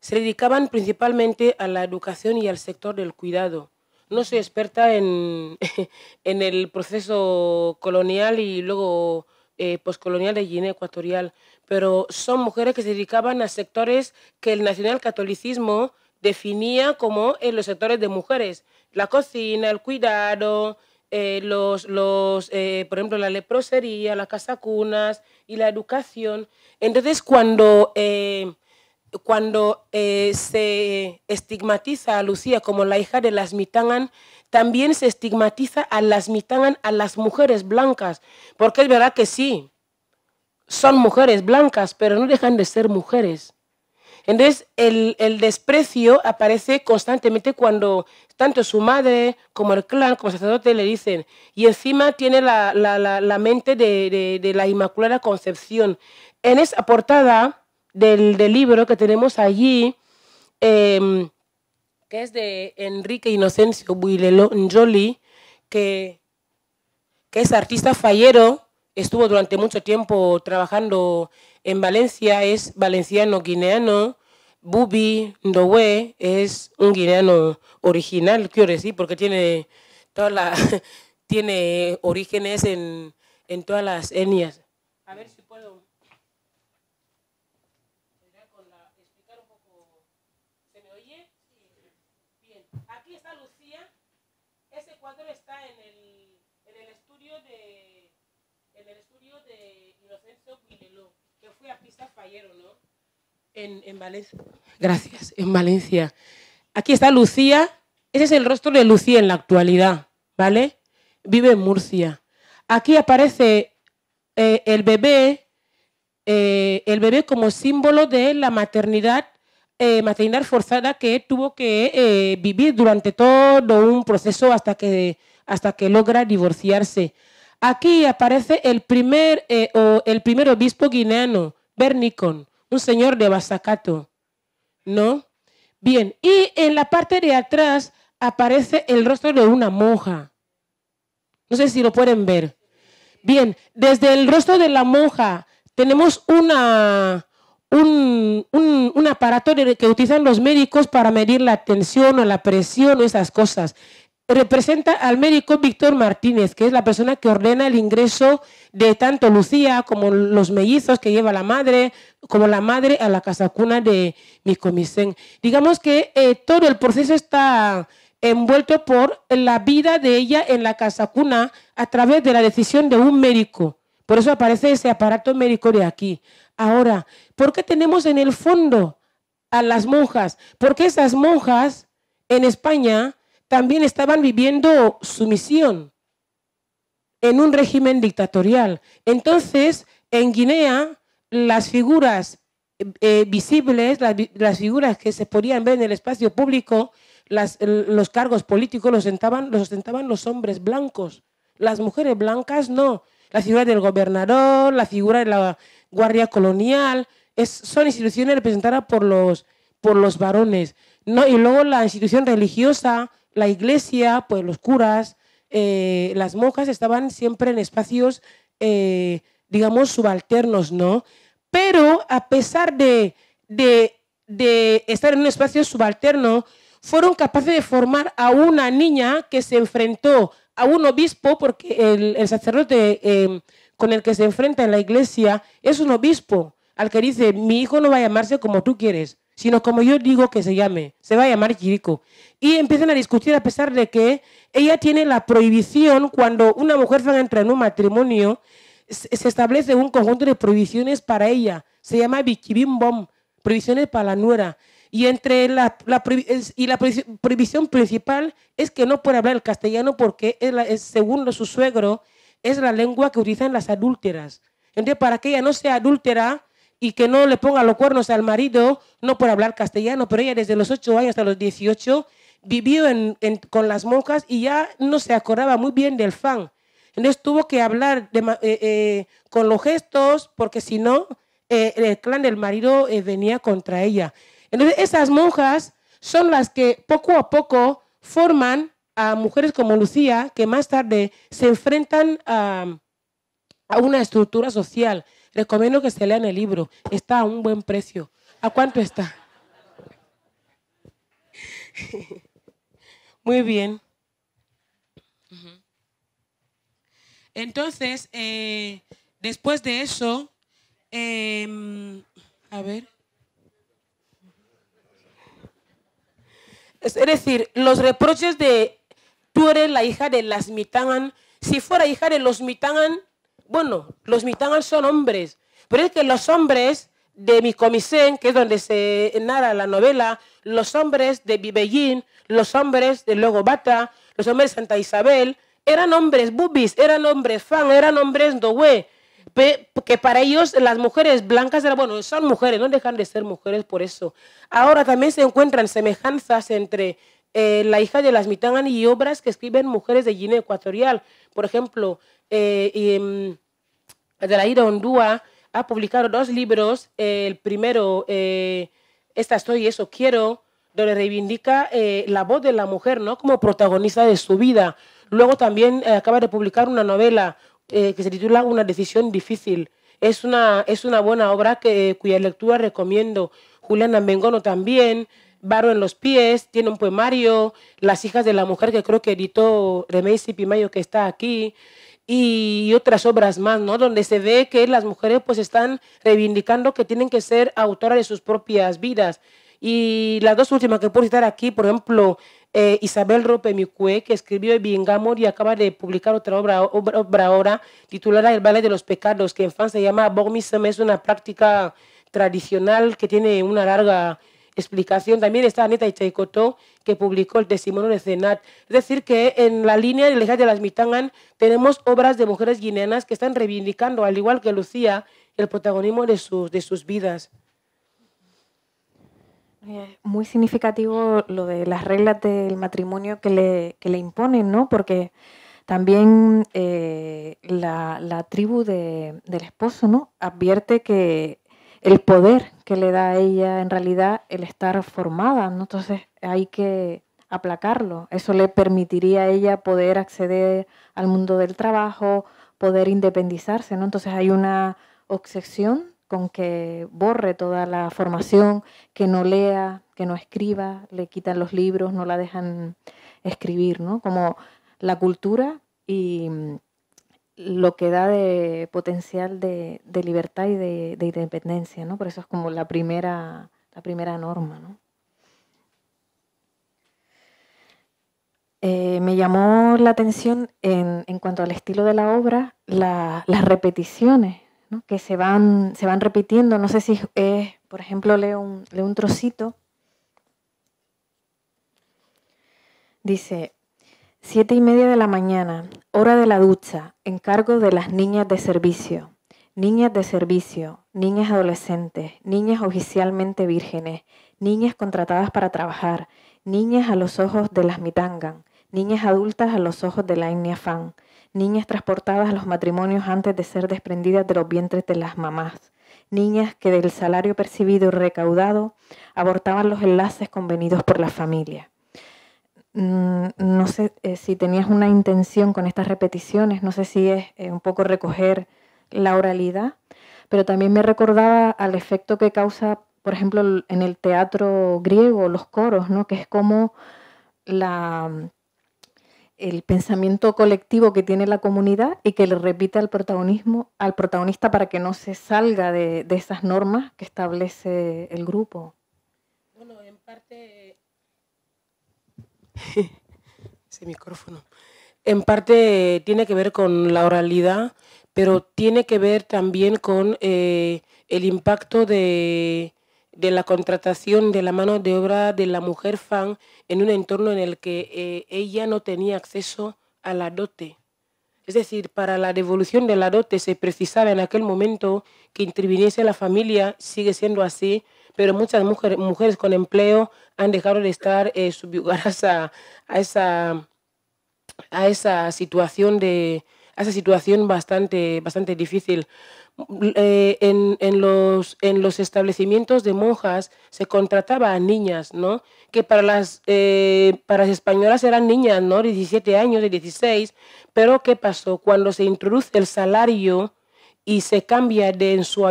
se dedicaban principalmente a la educación y al sector del cuidado. No soy experta en, el proceso colonial y luego eh, poscolonial de Guinea Ecuatorial, pero son mujeres que se dedicaban a sectores que el nacional catolicismo definía como en los sectores de mujeres la cocina, el cuidado, eh, los, los eh, por ejemplo, la leprosería, las casacunas y la educación. Entonces, cuando, eh, cuando se estigmatiza a Lucía como la hija de las Mitangan, también se estigmatiza a las Mitangan, a las mujeres blancas, porque es verdad que sí, son mujeres blancas, pero no dejan de ser mujeres. Entonces, el, desprecio aparece constantemente cuando tanto su madre como el clan, como sacerdote, le dicen. Y encima tiene la, mente de, la Inmaculada Concepción. En esa portada del, del libro que tenemos allí, em, que es de Enrique Inocencio Builelo Njoli, que, que es artista fallero, estuvo durante mucho tiempo trabajando en Valencia es valenciano guineano, Bubi Ndowe es un guineano original, quiero decir, porque tiene, tiene orígenes en, en todas las etnias. A ver si puedo... un poco, ¿Se me oye. Bien. Aquí está está Lucía, ese cuadro en el estudio de Inocencio Guileló. Yo fui a Pista Fallero, ¿no? En, Valencia. Gracias, en Valencia. Aquí está Lucía. Ese es el rostro de Lucía en la actualidad, ¿vale? Vive en Murcia. Aquí aparece eh, el bebé, eh, el bebé como símbolo de la maternidad eh, maternidad forzada que tuvo que eh, vivir durante todo un proceso hasta que, hasta que logra divorciarse. Aquí aparece el primer, eh, el primer obispo guineano, Bernicon, un señor de Basacato, ¿no? Bien, y en la parte de atrás aparece el rostro de una monja. No sé si lo pueden ver. Bien, desde el rostro de la monja tenemos una, un, aparato que utilizan los médicos para medir la tensión o la presión esas cosas representa al médico Víctor Martínez, que es la persona que ordena el ingreso de tanto Lucía como los mellizos que lleva la madre, como la madre a la casa cuna de Comisén. Digamos que eh, todo el proceso está envuelto por la vida de ella en la casa cuna a través de la decisión de un médico. Por eso aparece ese aparato médico de aquí. Ahora, ¿por qué tenemos en el fondo a las monjas? Porque esas monjas en España también estaban viviendo sumisión en un régimen dictatorial. Entonces, en Guinea, las figuras eh, eh, visibles, las, figuras que se podían ver en el espacio público, los cargos políticos los ostentaban, los ostentaban los hombres blancos. Las mujeres blancas no. La figura del gobernador, la figura de la guardia colonial, son instituciones representadas por los, por los varones. Y luego la institución religiosa, la iglesia, pues los curas, eh, las monjas estaban siempre en espacios, eh, digamos, subalternos, ¿no? Pero a pesar de, estar en un espacio subalterno, fueron capaces de formar a una niña que se enfrentó a un obispo, porque el, sacerdote em, con el que se enfrenta en la iglesia es un obispo, al que dice, mi hijo no va a llamarse como tú quieres, sino como yo digo que se llame. Se va a llamar Chirico. Y empiezan a discutir a pesar de que ella tiene la prohibición cuando una mujer entrar en un matrimonio, se establece un conjunto de prohibiciones para ella. Se llama Bichibimbom, prohibiciones para la nuera. Y, entre la, y la prohibición principal es que no puede hablar el castellano porque, según su suegro, es la lengua que utilizan las adúlteras. Entonces, para que ella no sea adúltera, y que no le ponga los cuernos al marido, no por hablar castellano, pero ella desde los 8 años hasta los 18 vivió con las monjas y ya no se acordaba muy bien del fan. Entonces tuvo que hablar eh, eh, con los gestos porque si no, eh, el clan del marido venía contra ella. Entonces esas monjas son las que poco a poco forman a mujeres como Lucía que más tarde se enfrentan a, a una estructura social Recomiendo que se lean el libro. Está a un buen precio. ¿A cuánto está? Muy bien. Entonces, eh, después de eso, em, a ver. Es decir, los reproches de tú eres la hija de las mitangan. Si fuera hija de los mitangan, bueno, los mitangas son hombres, pero es que los hombres de Mikomisen, que es donde se narra la novela, los hombres de Bibellín, los hombres de Logobata, los hombres de Santa Isabel, eran hombres bubis, eran hombres fan, eran hombres dohue, que para ellos las mujeres blancas eran, bueno, son mujeres, no dejan de ser mujeres por eso. Ahora también se encuentran semejanzas entre eh, la hija de las mitangas y obras que escriben mujeres de Guinea Ecuatorial. Por ejemplo, eh, Adelaida em, Hondúa ha publicado dos libros. el primero, eh, Esta estoy, eso quiero, donde reivindica eh, la voz de la mujer ¿no? como protagonista de su vida. Luego también eh, acaba de publicar una novela que se titula Una decisión difícil. Es una, es una buena obra que, cuya lectura recomiendo. Juliana Mengono también, Barro en los pies, tiene un poemario, Las hijas de la mujer que creo que editó y Pimayo que está aquí y otras obras más, ¿no? Donde se ve que las mujeres pues están reivindicando que tienen que ser autoras de sus propias vidas. Y las dos últimas que puedo citar aquí, por ejemplo, eh, Isabel Rope Micue, que escribió Bingamor y acaba de publicar otra obra, obra, ahora titulada El vale de los pecados, que en Francia se llama Bormism, es una práctica tradicional que tiene una larga explicación también está Aneta Ichaikotó que publicó el testimonio de Cenat. Es decir, que en la línea de Lejas de las Mitangan tenemos obras de mujeres guineanas que están reivindicando, al igual que Lucía, el protagonismo de sus, de sus vidas. Eh, muy significativo lo de las reglas del matrimonio que le, le imponen, ¿no? Porque también eh, la, tribu del esposo, ¿no? Advierte que el poder que le da a ella en realidad el estar formada, ¿no? Entonces hay que aplacarlo. Eso le permitiría a ella poder acceder al mundo del trabajo, poder independizarse, ¿no? Entonces hay una obsesión con que borre toda la formación, que no lea, que no escriba, le quitan los libros, no la dejan escribir, ¿no? Como la cultura y lo que da de potencial de, libertad y de, independencia, ¿no? Por eso es como la primera, la primera norma, ¿no? Eh, me llamó la atención en, cuanto al estilo de la obra las repeticiones ¿no? que se van, se van repitiendo. No sé si es, por ejemplo, leo leo un trocito. Dice, Siete y media de la mañana, hora de la ducha, encargo de las niñas de servicio. Niñas de servicio, niñas adolescentes, niñas oficialmente vírgenes, niñas contratadas para trabajar, niñas a los ojos de las mitangan, niñas adultas a los ojos de la etnia fan, niñas transportadas a los matrimonios antes de ser desprendidas de los vientres de las mamás, niñas que del salario percibido y recaudado abortaban los enlaces convenidos por la familia. Mm, no sé eh, si tenías una intención con estas repeticiones, no sé si es eh, un poco recoger la oralidad, pero también me recordaba al efecto que causa, por ejemplo, en el teatro griego, los coros, ¿no? que es como la, mm, el pensamiento colectivo que tiene la comunidad y que le repite al, protagonismo, al protagonista para que no se salga de, de esas normas que establece el grupo. Bueno, en parte Ese micrófono. En parte eh, tiene que ver con la oralidad, pero tiene que ver también con eh, el impacto de, de, la contratación de la mano de obra de la mujer fan en un entorno en el que eh, ella no tenía acceso a la dote. Es decir, para la devolución de la dote se precisaba en aquel momento que interviniese la familia, sigue siendo así, pero muchas mujeres, mujeres con empleo han dejado de estar eh, subyugadas a, esa, a esa situación de a esa situación bastante, bastante difícil. Mm, eh, en, en, los, en los establecimientos de monjas se contrataba a niñas, ¿no? Que para las, eh, para las españolas eran niñas, ¿no? De 17 años, de 16. Pero ¿qué pasó? Cuando se introduce el salario y se cambia de en su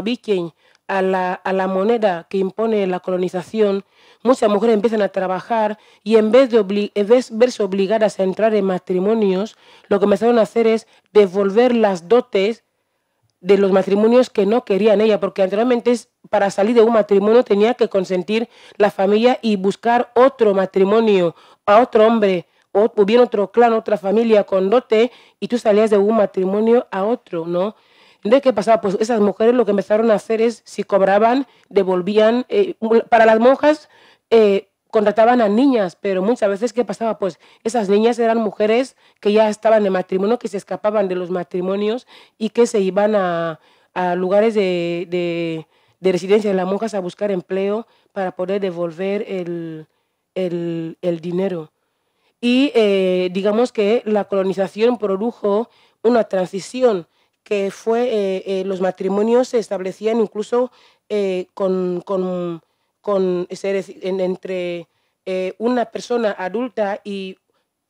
a la, moneda que impone la colonización, muchas mujeres empiezan a trabajar y en vez de verse obligadas a entrar en matrimonios, lo que empezaron a hacer es devolver las dotes de los matrimonios que no querían ella, porque anteriormente para salir de un matrimonio tenía que consentir la familia y buscar otro matrimonio, a otro hombre, o bien otro clan, otra familia con dote, y tú salías de un matrimonio a otro, ¿no? ¿De ¿qué pasaba? Pues esas mujeres lo que empezaron a hacer es, si cobraban, devolvían, eh, para las monjas eh, contrataban a niñas, pero muchas veces, ¿qué pasaba? Pues esas niñas eran mujeres que ya estaban de matrimonio, que se escapaban de los matrimonios y que se iban a, lugares de, residencia de las monjas a buscar empleo para poder devolver el, dinero. Y eh, digamos que la colonización produjo una transición que fue eh, eh, los matrimonios se establecían incluso eh, con, con, con entre una persona adulta y,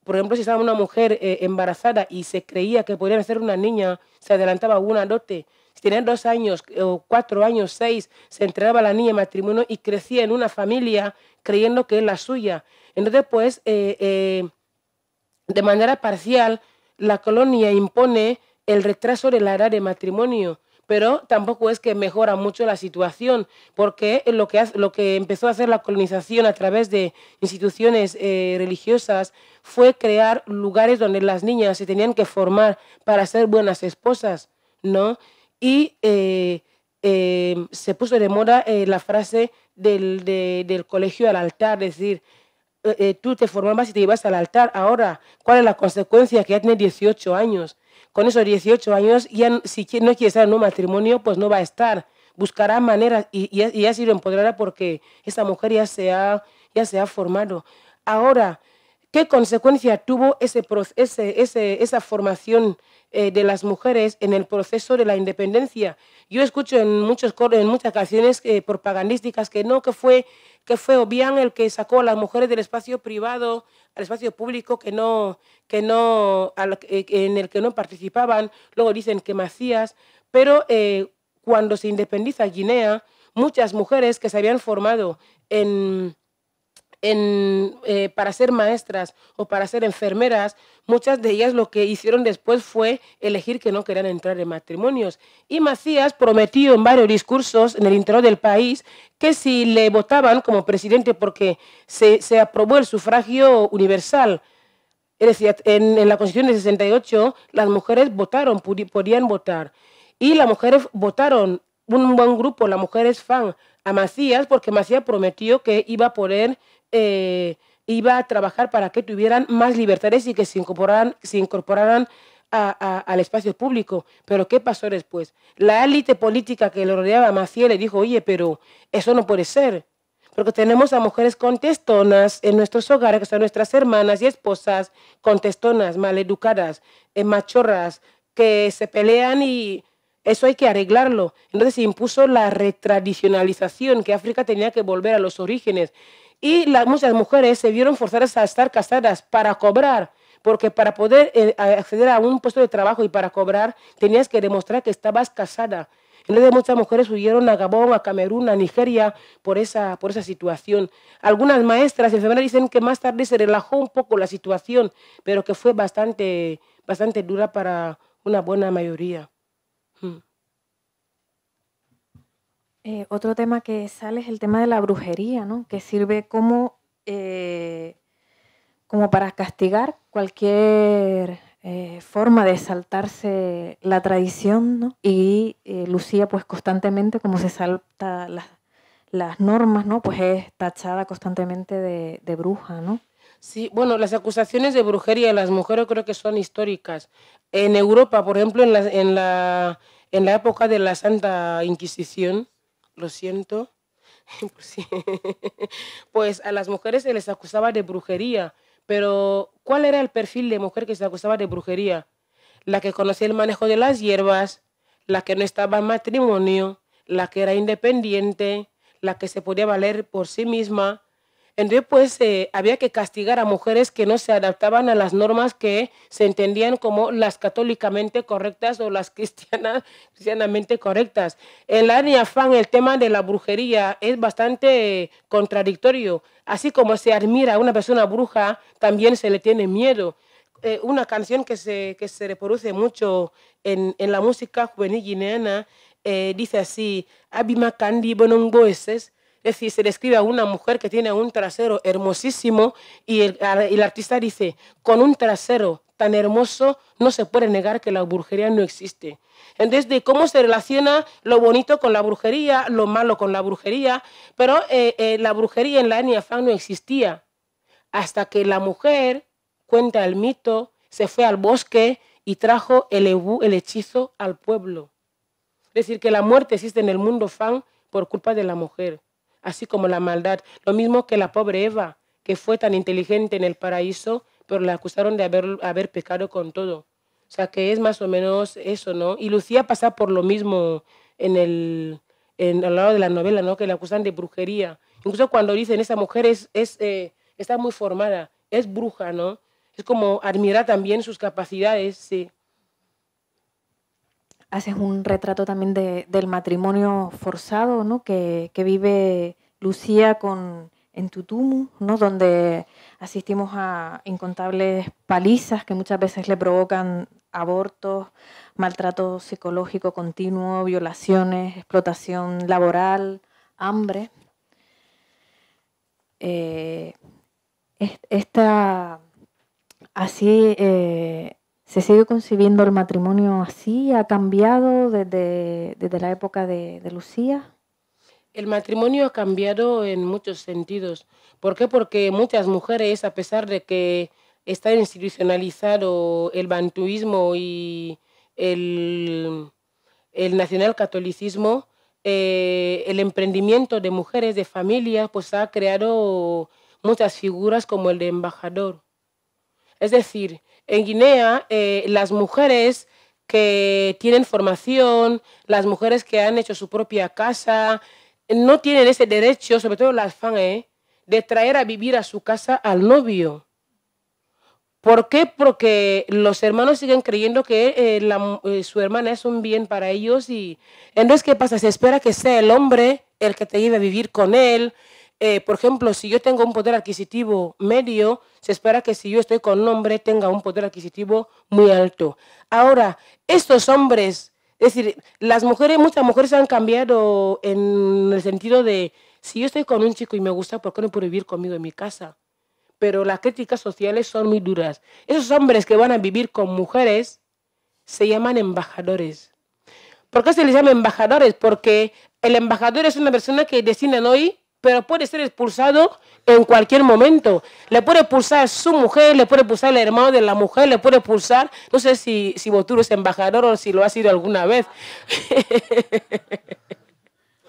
por ejemplo, si estaba una mujer embarazada y se creía que podía nacer una niña, se adelantaba una dote. Si tenían dos años o cuatro años, seis, se entregaba la niña en matrimonio y crecía en una familia creyendo que es la suya. Entonces, pues, de manera parcial, la colonia impone el retraso de la edad de matrimonio, pero tampoco es que mejora mucho la situación, porque lo que, empezó a hacer la colonización a través de instituciones eh, religiosas fue crear lugares donde las niñas se tenían que formar para ser buenas esposas, ¿no? Y eh, eh, se puso de moda la frase del, del colegio al altar, es decir, tú te formabas y te ibas al altar, ahora, ¿cuál es la consecuencia que ya tienes 18 años? con esos 18 años, ya si no quiere estar en un matrimonio, pues no va a estar. Buscará maneras y, y, lo ha sido empoderada porque esa mujer ya se ha, ya se ha formado. Ahora, ¿qué consecuencia tuvo ese, esa formación eh, de las mujeres en el proceso de la independencia? Yo escucho en, en muchas canciones eh, propagandísticas que no, que fue, que fue el que sacó a las mujeres del espacio privado al espacio público que no, que no, eh, en el que no participaban, luego dicen que Macías, pero eh, cuando se independiza Guinea, muchas mujeres que se habían formado en, eh, para ser maestras o para ser enfermeras, muchas de ellas lo que hicieron después fue elegir que no querían entrar en matrimonios. Y Macías prometió en varios discursos en el interior del país que si le votaban como presidente porque se, aprobó el sufragio universal, es decir, en, la Constitución de 68 las mujeres votaron, podían votar. Y las mujeres votaron, un buen grupo, las mujeres fan a Macías, porque Macías prometió que iba a poder eh, iba a trabajar para que tuvieran más libertades y que se incorporaran, se incorporaran al espacio público. Pero ¿qué pasó después? La élite política que lo rodeaba, Maciel, le dijo, oye, pero eso no puede ser. Porque tenemos a mujeres contestonas en nuestros hogares, que son nuestras hermanas y esposas, contestonas, maleducadas, en eh, machorras, que se pelean y eso hay que arreglarlo. Entonces se impuso la retradicionalización, que África tenía que volver a los orígenes. Y las muchas mujeres se vieron forzadas a estar casadas para cobrar, porque para poder eh, acceder a un puesto de trabajo y para cobrar tenías que demostrar que estabas casada. Entonces muchas mujeres huyeron a Gabón, a Camerún, a Nigeria por esa, por esa situación. Algunas maestras, enfermeras dicen que más tarde se relajó un poco la situación, pero que fue bastante, bastante dura para una buena mayoría. Hmm. Eh, otro tema que sale es el tema de la brujería, ¿no? que sirve como, eh, como para castigar cualquier eh, forma de saltarse la tradición. ¿no? Y Lucía, pues constantemente, como se salta las, normas, ¿no? pues es tachada constantemente de, bruja. ¿no? Sí, bueno, las acusaciones de brujería de las mujeres creo que son históricas. En Europa, por ejemplo, en la, en la época de la Santa Inquisición, lo siento, pues, pues a las mujeres se les acusaba de brujería. Pero, ¿cuál era el perfil de mujer que se acusaba de brujería? La que conocía el manejo de las hierbas, la que no estaba en matrimonio, la que era independiente, la que se podía valer por sí misma, entonces, pues eh, había que castigar a mujeres que no se adaptaban a las normas que se entendían como las católicamente correctas o las cristianamente correctas. En la Afán el tema de la brujería es bastante contradictorio. Así como se admira a una persona bruja, también se le tiene miedo. Eh, una canción que se, que se reproduce mucho en, la música juvenil guineana eh, dice así, Abima Kandi Bonongo es decir, se describe a una mujer que tiene un trasero hermosísimo y el, artista dice, con un trasero tan hermoso, no se puede negar que la brujería no existe. Entonces, cómo se relaciona lo bonito con la brujería, lo malo con la brujería, pero eh, eh, la brujería en la etnia fan no existía hasta que la mujer, cuenta el mito, se fue al bosque y trajo el hechizo al pueblo. Es decir, que la muerte existe en el mundo fan por culpa de la mujer así como la maldad, lo mismo que la pobre Eva, que fue tan inteligente en el paraíso, pero la acusaron de haber, pecado con todo. O sea, que es más o menos eso, ¿no? Y Lucía pasa por lo mismo en el, al lado de la novela, ¿no? Que la acusan de brujería. Incluso cuando dicen, esa mujer es, eh, está muy formada, es bruja, ¿no? Es como admirar también sus capacidades, sí haces un retrato también del matrimonio forzado ¿no? que, vive Lucía con, en Tutumu, ¿no? donde asistimos a incontables palizas que muchas veces le provocan abortos, maltrato psicológico continuo, violaciones, explotación laboral, hambre. Eh, esta, así eh, ¿Se sigue concibiendo el matrimonio así? ¿Ha cambiado desde, desde la época de, Lucía? El matrimonio ha cambiado en muchos sentidos. ¿Por qué? Porque muchas mujeres, a pesar de que está institucionalizado el bantuismo y el, nacionalcatolicismo, eh, el emprendimiento de mujeres, de familia pues ha creado muchas figuras como el de embajador. Es decir, en Guinea eh, las mujeres que tienen formación, las mujeres que han hecho su propia casa, no tienen ese derecho, sobre todo las fans, eh, de traer a vivir a su casa al novio. ¿Por qué? Porque los hermanos siguen creyendo que eh, su hermana es un bien para ellos y entonces ¿qué pasa? Se espera que sea el hombre el que te lleve a vivir con él, eh, por ejemplo, si yo tengo un poder adquisitivo medio, se espera que si yo estoy con un hombre tenga un poder adquisitivo muy alto. Ahora, estos hombres, es decir, las mujeres, muchas mujeres han cambiado en el sentido de, si yo estoy con un chico y me gusta, ¿por qué no puedo vivir conmigo en mi casa? Pero las críticas sociales son muy duras. Esos hombres que van a vivir con mujeres se llaman embajadores. ¿Por qué se les llama embajadores? Porque el embajador es una persona que destina hoy pero puede ser expulsado en cualquier momento. Le puede expulsar su mujer, le puede expulsar el hermano de la mujer, le puede expulsar, no sé si, si Boturo es embajador o si lo ha sido alguna vez.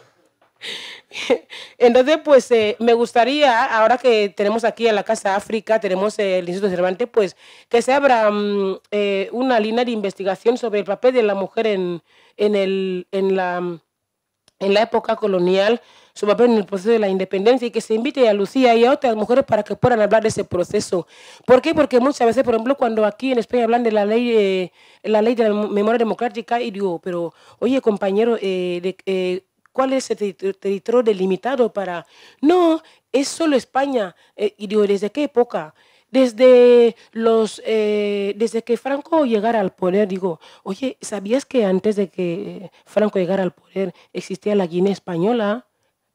Entonces, pues eh, me gustaría, ahora que tenemos aquí en la Casa África, tenemos el Instituto Cervantes, pues que se abra mm, eh, una línea de investigación sobre el papel de la mujer en, en, el, en, la, en la época colonial su papel en el proceso de la independencia y que se invite a Lucía y a otras mujeres para que puedan hablar de ese proceso. ¿Por qué? Porque muchas veces, por ejemplo, cuando aquí en España hablan de la ley, eh, la ley de la memoria democrática, y digo, pero oye compañero, eh, eh, ¿cuál es el territorio delimitado para...? No, es solo España. y digo, ¿desde qué época? desde los desde que Franco llegara al poder digo oye sabías que antes de que Franco llegara al poder existía la Guinea española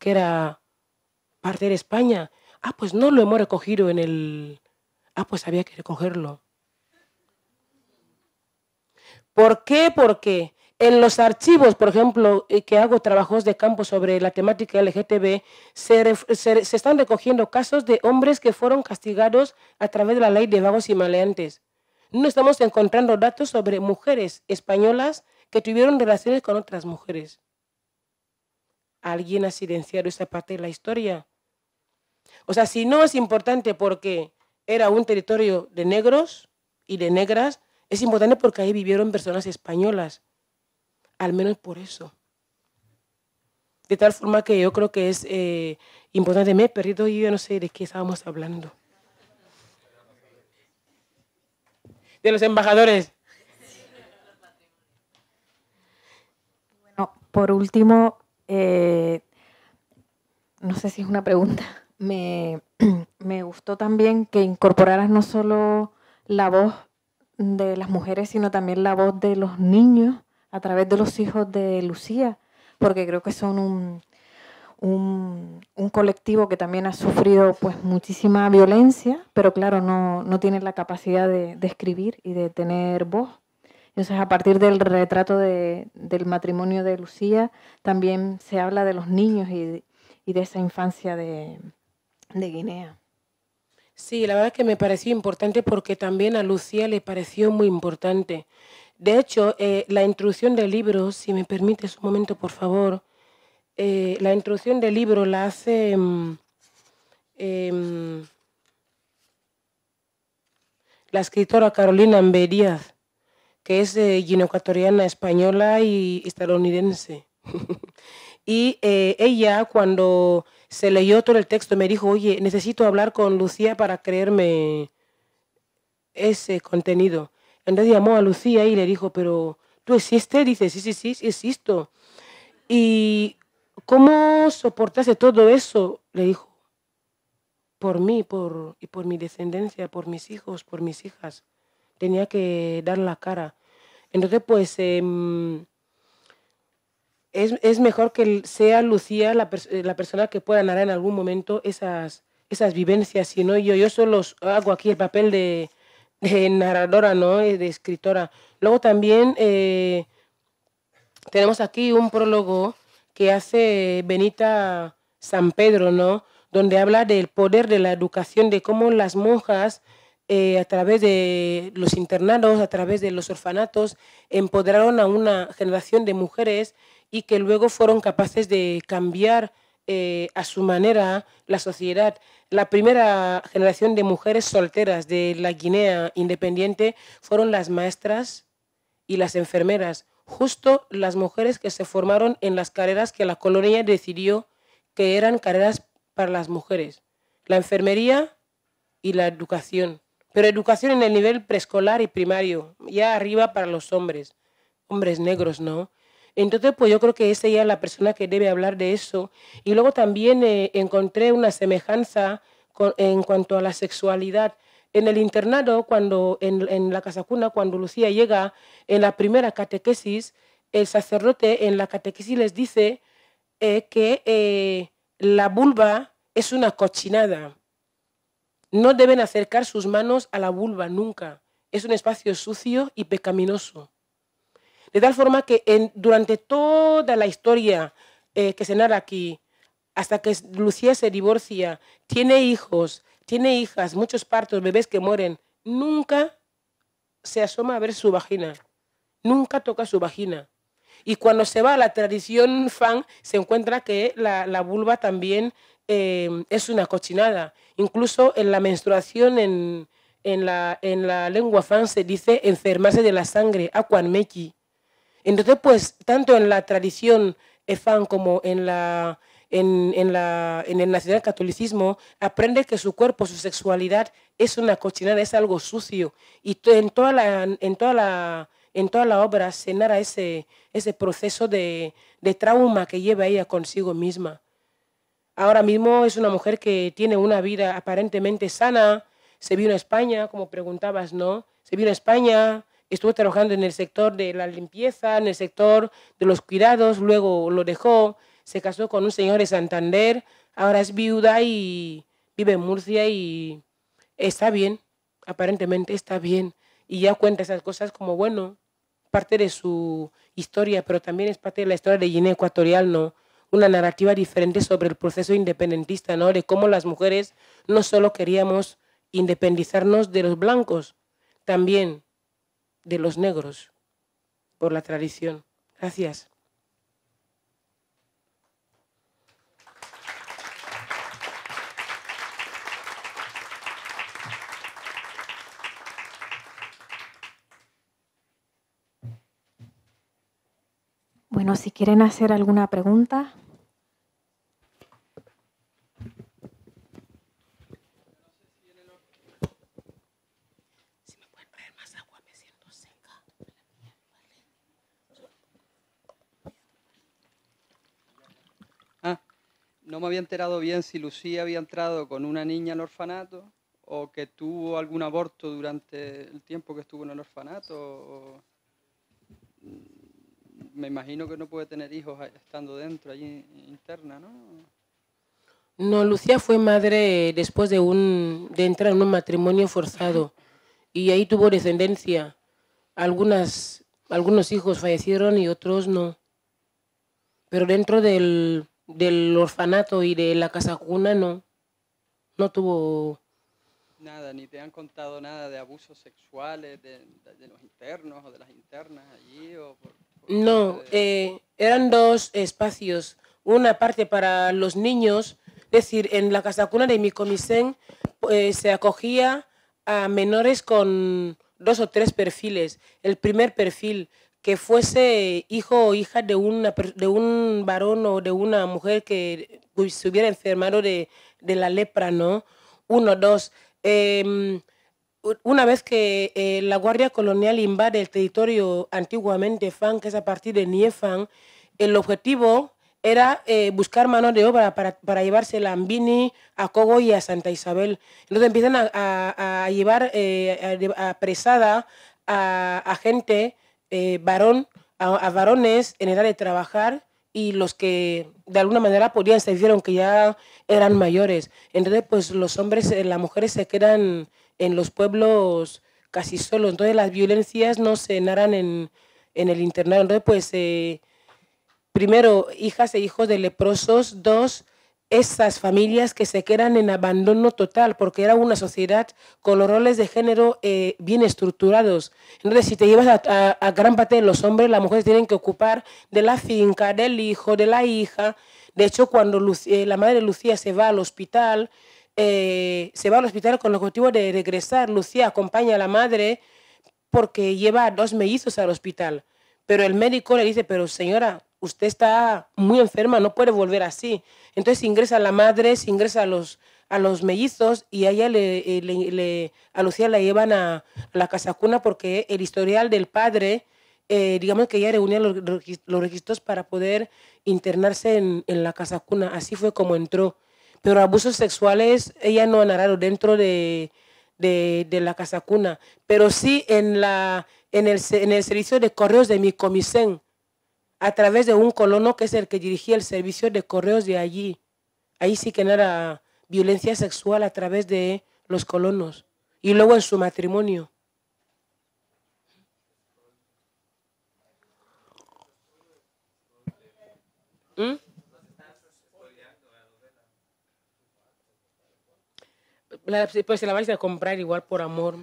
que era parte de España. Ah, pues no lo hemos recogido en el... Ah, pues había que recogerlo. ¿Por qué? Porque en los archivos, por ejemplo, eh, que hago trabajos de campo sobre la temática LGTB, se, se, están recogiendo casos de hombres que fueron castigados a través de la ley de vagos y maleantes. No estamos encontrando datos sobre mujeres españolas que tuvieron relaciones con otras mujeres alguien ha silenciado esa parte de la historia. O sea, si no es importante porque era un territorio de negros y de negras, es importante porque ahí vivieron personas españolas, al menos por eso. De tal forma que yo creo que es eh, importante, me he perdido y yo no sé de qué estábamos hablando. De los embajadores. Bueno, por último, eh, no sé si es una pregunta. Me, gustó también que incorporaras no solo la voz de las mujeres, sino también la voz de los niños a través de los hijos de Lucía, porque creo que son un, colectivo que también ha sufrido pues muchísima violencia, pero claro, no, no tienen la capacidad de escribir y de tener voz. Entonces, a partir del retrato del matrimonio de Lucía, también se habla de los niños y, de esa infancia de, Guinea. Sí, la verdad que me pareció importante porque también a Lucía le pareció muy importante. De hecho, eh, la introducción del libro, si me permites un momento, por favor, eh, la introducción del libro la hace... Mm, em, la escritora Carolina Amberías que es eh, española y estadounidense. y eh, ella cuando se leyó todo el texto me dijo, oye, necesito hablar con Lucía para creerme ese contenido. Entonces llamó a Lucía y le dijo, pero ¿tú existes? Dice, sí, sí, sí, existo. ¿Y cómo soportaste todo eso? Le dijo, por mí por, y por mi descendencia, por mis hijos, por mis hijas. Tenía que dar la cara. Entonces, pues em, es, mejor que sea Lucía eh, la, persona que pueda narrar en algún momento esas, esas vivencias, si no yo, yo solo hago aquí el papel de, narradora, ¿no? De escritora. Luego también eh, tenemos aquí un prólogo que hace Benita San Pedro, ¿no? Donde habla del poder de la educación, de cómo las monjas eh, a través de los internados, a través de los orfanatos, empoderaron a una generación de mujeres y que luego fueron capaces de cambiar eh, a su manera la sociedad. La primera generación de mujeres solteras de la Guinea independiente fueron las maestras y las enfermeras, justo las mujeres que se formaron en las carreras que la colonia decidió que eran carreras para las mujeres, la enfermería y la educación. Pero educación en el nivel preescolar y primario, ya arriba para los hombres, hombres negros, ¿no? Entonces, pues yo creo que esa ya es la persona que debe hablar de eso. Y luego también eh, encontré una semejanza en cuanto a la sexualidad. En el internado, cuando en, en la casacuna, cuando Lucía llega en la primera catequesis, el sacerdote en la catequesis les dice eh, que eh, la vulva es una cochinada. No deben acercar sus manos a la vulva nunca. Es un espacio sucio y pecaminoso. De tal forma que durante toda la historia eh, que se narra aquí, hasta que Lucía se divorcia, tiene hijos, tiene hijas, muchos partos, bebés que mueren, nunca se asoma a ver su vagina, nunca toca su vagina. Y cuando se va a la tradición fan, se encuentra que la vulva también Em, es una cochinada. Incluso en la menstruación, en, en, la, en la, lengua fan se dice enfermarse de la sangre, aquanmechi. Entonces, pues, tanto en la tradición fan como en la, en, en, la, en, el nacional catolicismo, aprende que su cuerpo, su sexualidad es una cochinada, es algo sucio. Y en, toda la, en, toda la, en toda la obra se narra ese, ese proceso de, de trauma que lleva ella consigo misma. Ahora mismo es una mujer que tiene una vida aparentemente sana, se vio en España, como preguntabas, ¿no? Se vio a España, estuvo trabajando en el sector de la limpieza, en el sector de los cuidados, luego lo dejó, se casó con un señor de Santander, ahora es viuda y vive en Murcia y está bien, aparentemente está bien. Y ya cuenta esas cosas como, bueno, parte de su historia, pero también es parte de la historia de Guinea Ecuatorial, ¿no? una narrativa diferente sobre el proceso independentista, ¿no? De cómo las mujeres no solo queríamos independizarnos de los blancos, también de los negros, por la tradición. Gracias. Bueno, si quieren hacer alguna pregunta. no me había enterado bien si Lucía había entrado con una niña al orfanato o que tuvo algún aborto durante el tiempo que estuvo en el orfanato. Mm, me imagino que no puede tener hijos estando dentro, allí interna, ¿no? No, Lucía fue madre después de, un, entrar en un matrimonio forzado y ahí tuvo descendencia. Algunas, algunos hijos fallecieron y otros no. Pero dentro del, del orfanato y de la casa cuna no, no tuvo... Nada, ni te han contado nada de abusos sexuales de, los internos o de las internas allí. O no, eh, eran dos espacios. Una parte para los niños, es decir, en la casa cuna de mi comisén eh, se acogía a menores con dos o tres perfiles. El primer perfil que fuese hijo o hija de, de un varón o de una mujer que se hubiera enfermado de, la lepra, ¿no? Uno, dos. Em, una vez que eh, la Guardia Colonial invade el territorio antiguamente Fan, que es a partir de Niefan, el objetivo era eh, buscar mano de obra para, llevarse a Ambini, a Cogo y a Santa Isabel. Entonces empiezan a, llevar eh, apresada a, presada a gente eh, varón, a, varones en edad de trabajar y los que de alguna manera podían se vieron que ya eran mayores. Entonces, pues los hombres, eh, las mujeres se quedan en los pueblos casi solos. Entonces, las violencias no se naran en, el internado. Entonces, pues, eh, primero, hijas e hijos de leprosos. Dos, esas familias que se quedan en abandono total, porque era una sociedad con los roles de género eh, bien estructurados. Entonces, si te llevas a, gran parte de los hombres, las mujeres tienen que ocupar de la finca, del hijo, de la hija. De hecho, cuando eh, la madre de Lucía se va al hospital, eh, se va al hospital con el objetivo de regresar. Lucía acompaña a la madre porque lleva dos mellizos al hospital. Pero el médico le dice, pero señora, usted está muy enferma, no puede volver así. Entonces ingresa la madre, se ingresa a los, a los mellizos y a eh, le, a Lucía la llevan a, la la cuna porque el historial del padre, eh, digamos que ella reunía los, registros para poder internarse en, en la cuna. Así fue como entró. Pero abusos sexuales ella no ha dentro de, de, de, la casacuna, pero sí en, la, en, el, en el servicio de correos de mi comisén a través de un colono que es el que dirigía el servicio de correos de allí. Ahí sí que era violencia sexual a través de los colonos. Y luego en su matrimonio. ¿Mm? La, pues se la vais a comprar igual por amor.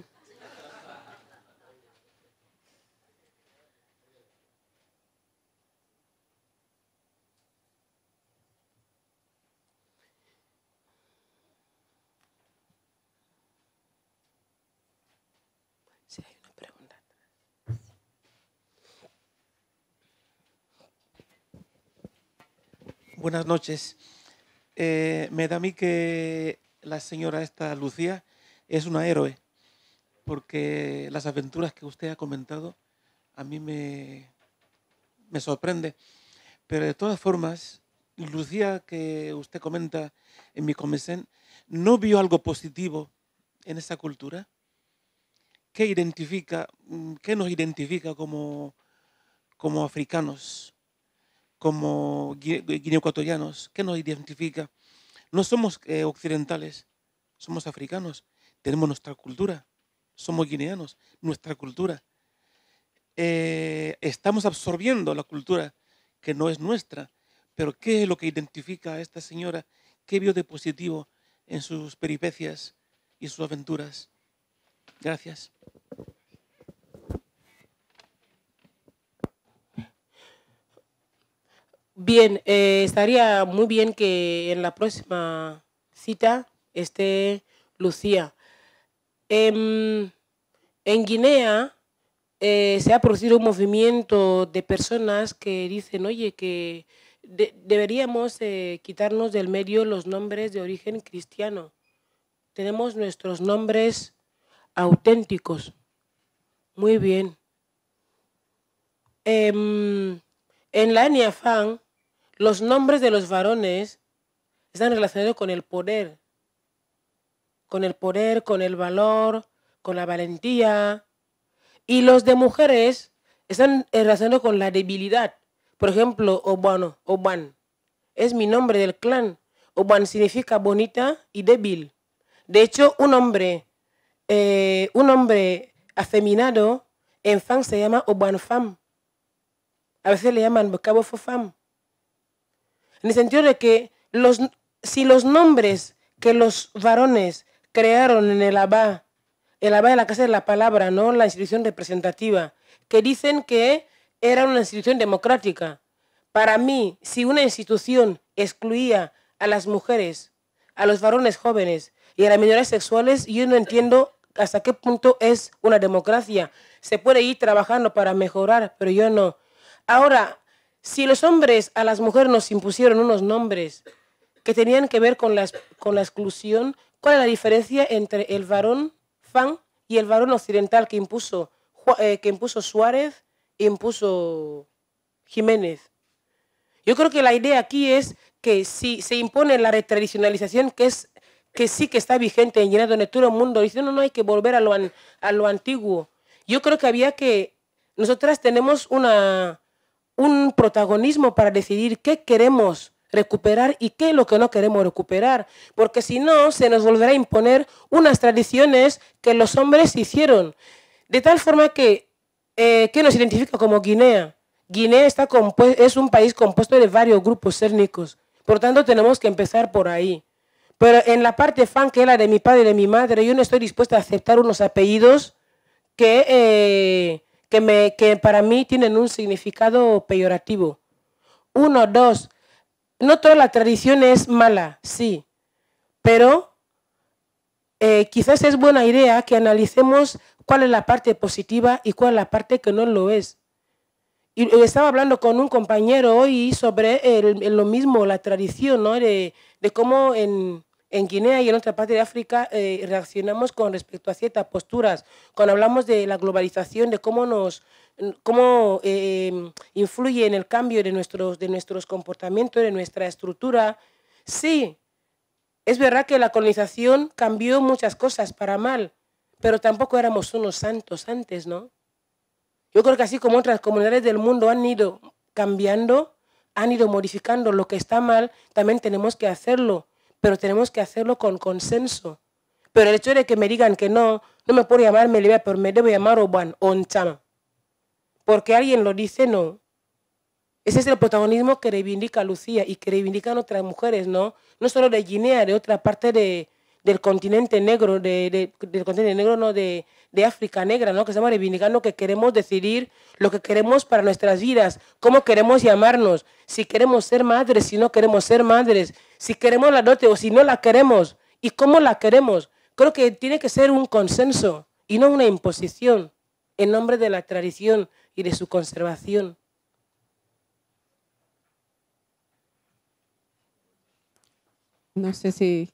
Buenas noches. Eh, me da a mí que la señora esta Lucía es una héroe, porque las aventuras que usted ha comentado a mí me, me sorprende. Pero de todas formas, Lucía, que usted comenta en mi comisión, ¿no vio algo positivo en esa cultura? ¿Qué identifica, mm, que nos identifica como, como africanos? como ecuatorianos ¿qué nos identifica? No somos eh, occidentales, somos africanos, tenemos nuestra cultura, somos guineanos, nuestra cultura. Eh, estamos absorbiendo la cultura que no es nuestra, pero ¿qué es lo que identifica a esta señora? ¿Qué vio de positivo en sus peripecias y sus aventuras? Gracias. Bien, eh, estaría muy bien que en la próxima cita esté Lucía. Em, en, Guinea eh, se ha producido un movimiento de personas que dicen, oye, que deberíamos eh, quitarnos del medio los nombres de origen cristiano. Tenemos nuestros nombres auténticos. Muy bien. Em, en la Niafán los nombres de los varones están relacionados con el poder, con el poder, con el valor, con la valentía. Y los de mujeres están eh, relacionados con la debilidad. Por ejemplo, Obano, Oban, es mi nombre del clan. Oban significa bonita y débil. De hecho, un hombre, eh, un hombre afeminado en Fang se llama Oban Fam. A veces le llaman Bocabo Fam en el sentido de que los, si los nombres que los varones crearon en el Abba, el Abá de la Casa de la Palabra, ¿no? la institución representativa, que dicen que era una institución democrática. Para mí, si una institución excluía a las mujeres, a los varones jóvenes y a las minorías sexuales, yo no entiendo hasta qué punto es una democracia. Se puede ir trabajando para mejorar, pero yo no. Ahora, si los hombres a las mujeres nos impusieron unos nombres que tenían que ver con la, con la exclusión, ¿cuál es la diferencia entre el varón fan y el varón occidental que impuso, eh, que impuso Suárez e impuso Jiménez? Yo creo que la idea aquí es que si se impone la retradicionalización, que es que sí que está vigente en llenando todo el mundo diciendo no, no, hay que volver a lo, a lo antiguo. Yo creo que había que, nosotras tenemos una, un protagonismo para decidir qué queremos recuperar y qué es lo que no queremos recuperar, porque si no se nos volverá a imponer unas tradiciones que los hombres hicieron, de tal forma que, eh, que nos identifica como Guinea. Guinea está es un país compuesto de varios grupos étnicos, por tanto tenemos que empezar por ahí. Pero en la parte fan, que era de mi padre y de mi madre, yo no estoy dispuesta a aceptar unos apellidos que... Eh, que, me, que para mí tienen un significado peyorativo. Uno, dos, no toda la tradición es mala, sí, pero eh, quizás es buena idea que analicemos cuál es la parte positiva y cuál es la parte que no lo es. Y eh, estaba hablando con un compañero hoy sobre lo mismo, la tradición, ¿no? De, de cómo en, en Guinea y en otra parte de África eh, reaccionamos con respecto a ciertas posturas. Cuando hablamos de la globalización, de cómo nos cómo eh, influye en el cambio de nuestros, de nuestros comportamientos, de nuestra estructura. Sí, es verdad que la colonización cambió muchas cosas para mal, pero tampoco éramos unos santos antes, ¿no? Yo creo que así como otras comunidades del mundo han ido cambiando, han ido modificando lo que está mal, también tenemos que hacerlo pero tenemos que hacerlo con consenso. Pero el hecho de que me digan que no, no me puedo llamar Melibea, pero me debo llamar Oban o Porque alguien lo dice, no. Ese es el protagonismo que reivindica Lucía y que reivindican otras mujeres, ¿no? No solo de Guinea, de otra parte del continente negro, del continente negro, no, de, de África negra, ¿no? Que estamos reivindicando que queremos decidir lo que queremos para nuestras vidas, cómo queremos llamarnos, si queremos ser madres, si no queremos ser madres, si queremos la dote o si no la queremos y cómo la queremos. Creo que tiene que ser un consenso y no una imposición en nombre de la tradición y de su conservación. No sé si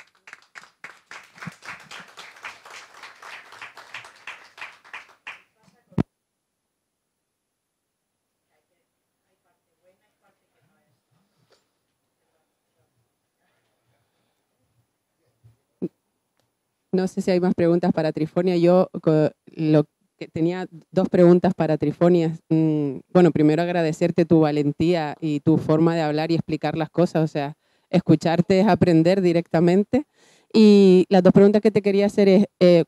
no sé si hay más preguntas para Trifonia. Yo tenía dos preguntas para Trifonia. Mm, bueno, primero agradecerte tu valentía y tu forma de hablar y explicar las cosas. O sea, escucharte es aprender directamente. Y las dos preguntas que te quería hacer es, eh,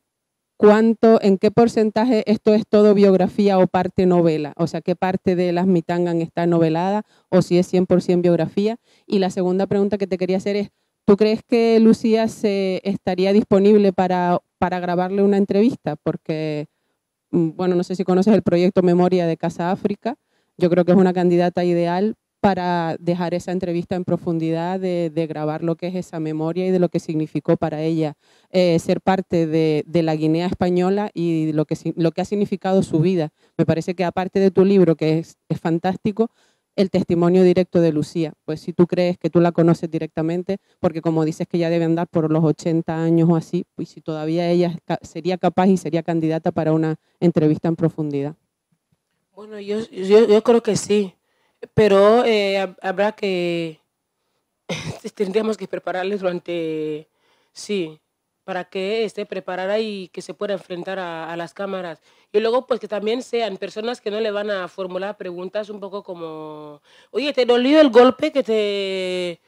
¿cuánto, en qué porcentaje esto es todo biografía o parte novela? O sea, ¿qué parte de las mitangan está novelada o si es 100% biografía? Y la segunda pregunta que te quería hacer es, ¿Tú crees que Lucía se estaría disponible para, grabarle una entrevista? Porque, mm, bueno, no sé si conoces el proyecto Memoria de Casa África. Yo creo que es una candidata ideal para dejar esa entrevista en profundidad, de, de grabar lo que es esa memoria y de lo que significó para ella eh, ser parte de, la Guinea española y lo que, lo que ha significado su vida. Me parece que aparte de tu libro, que es fantástico, el testimonio directo de Lucía. Pues si tú crees que tú la conoces directamente, porque como dices que ya debe andar por los 80 años o así, pues si todavía ella sería capaz y sería candidata para una entrevista en profundidad. Bueno, yo, creo que sí, pero eh, habrá que, tendríamos que prepararles durante, sí, para que esté preparada y que se pueda enfrentar a, las cámaras. Y luego, pues que también sean personas que no le van a formular preguntas un poco como, oye, ¿te dolió el golpe que te,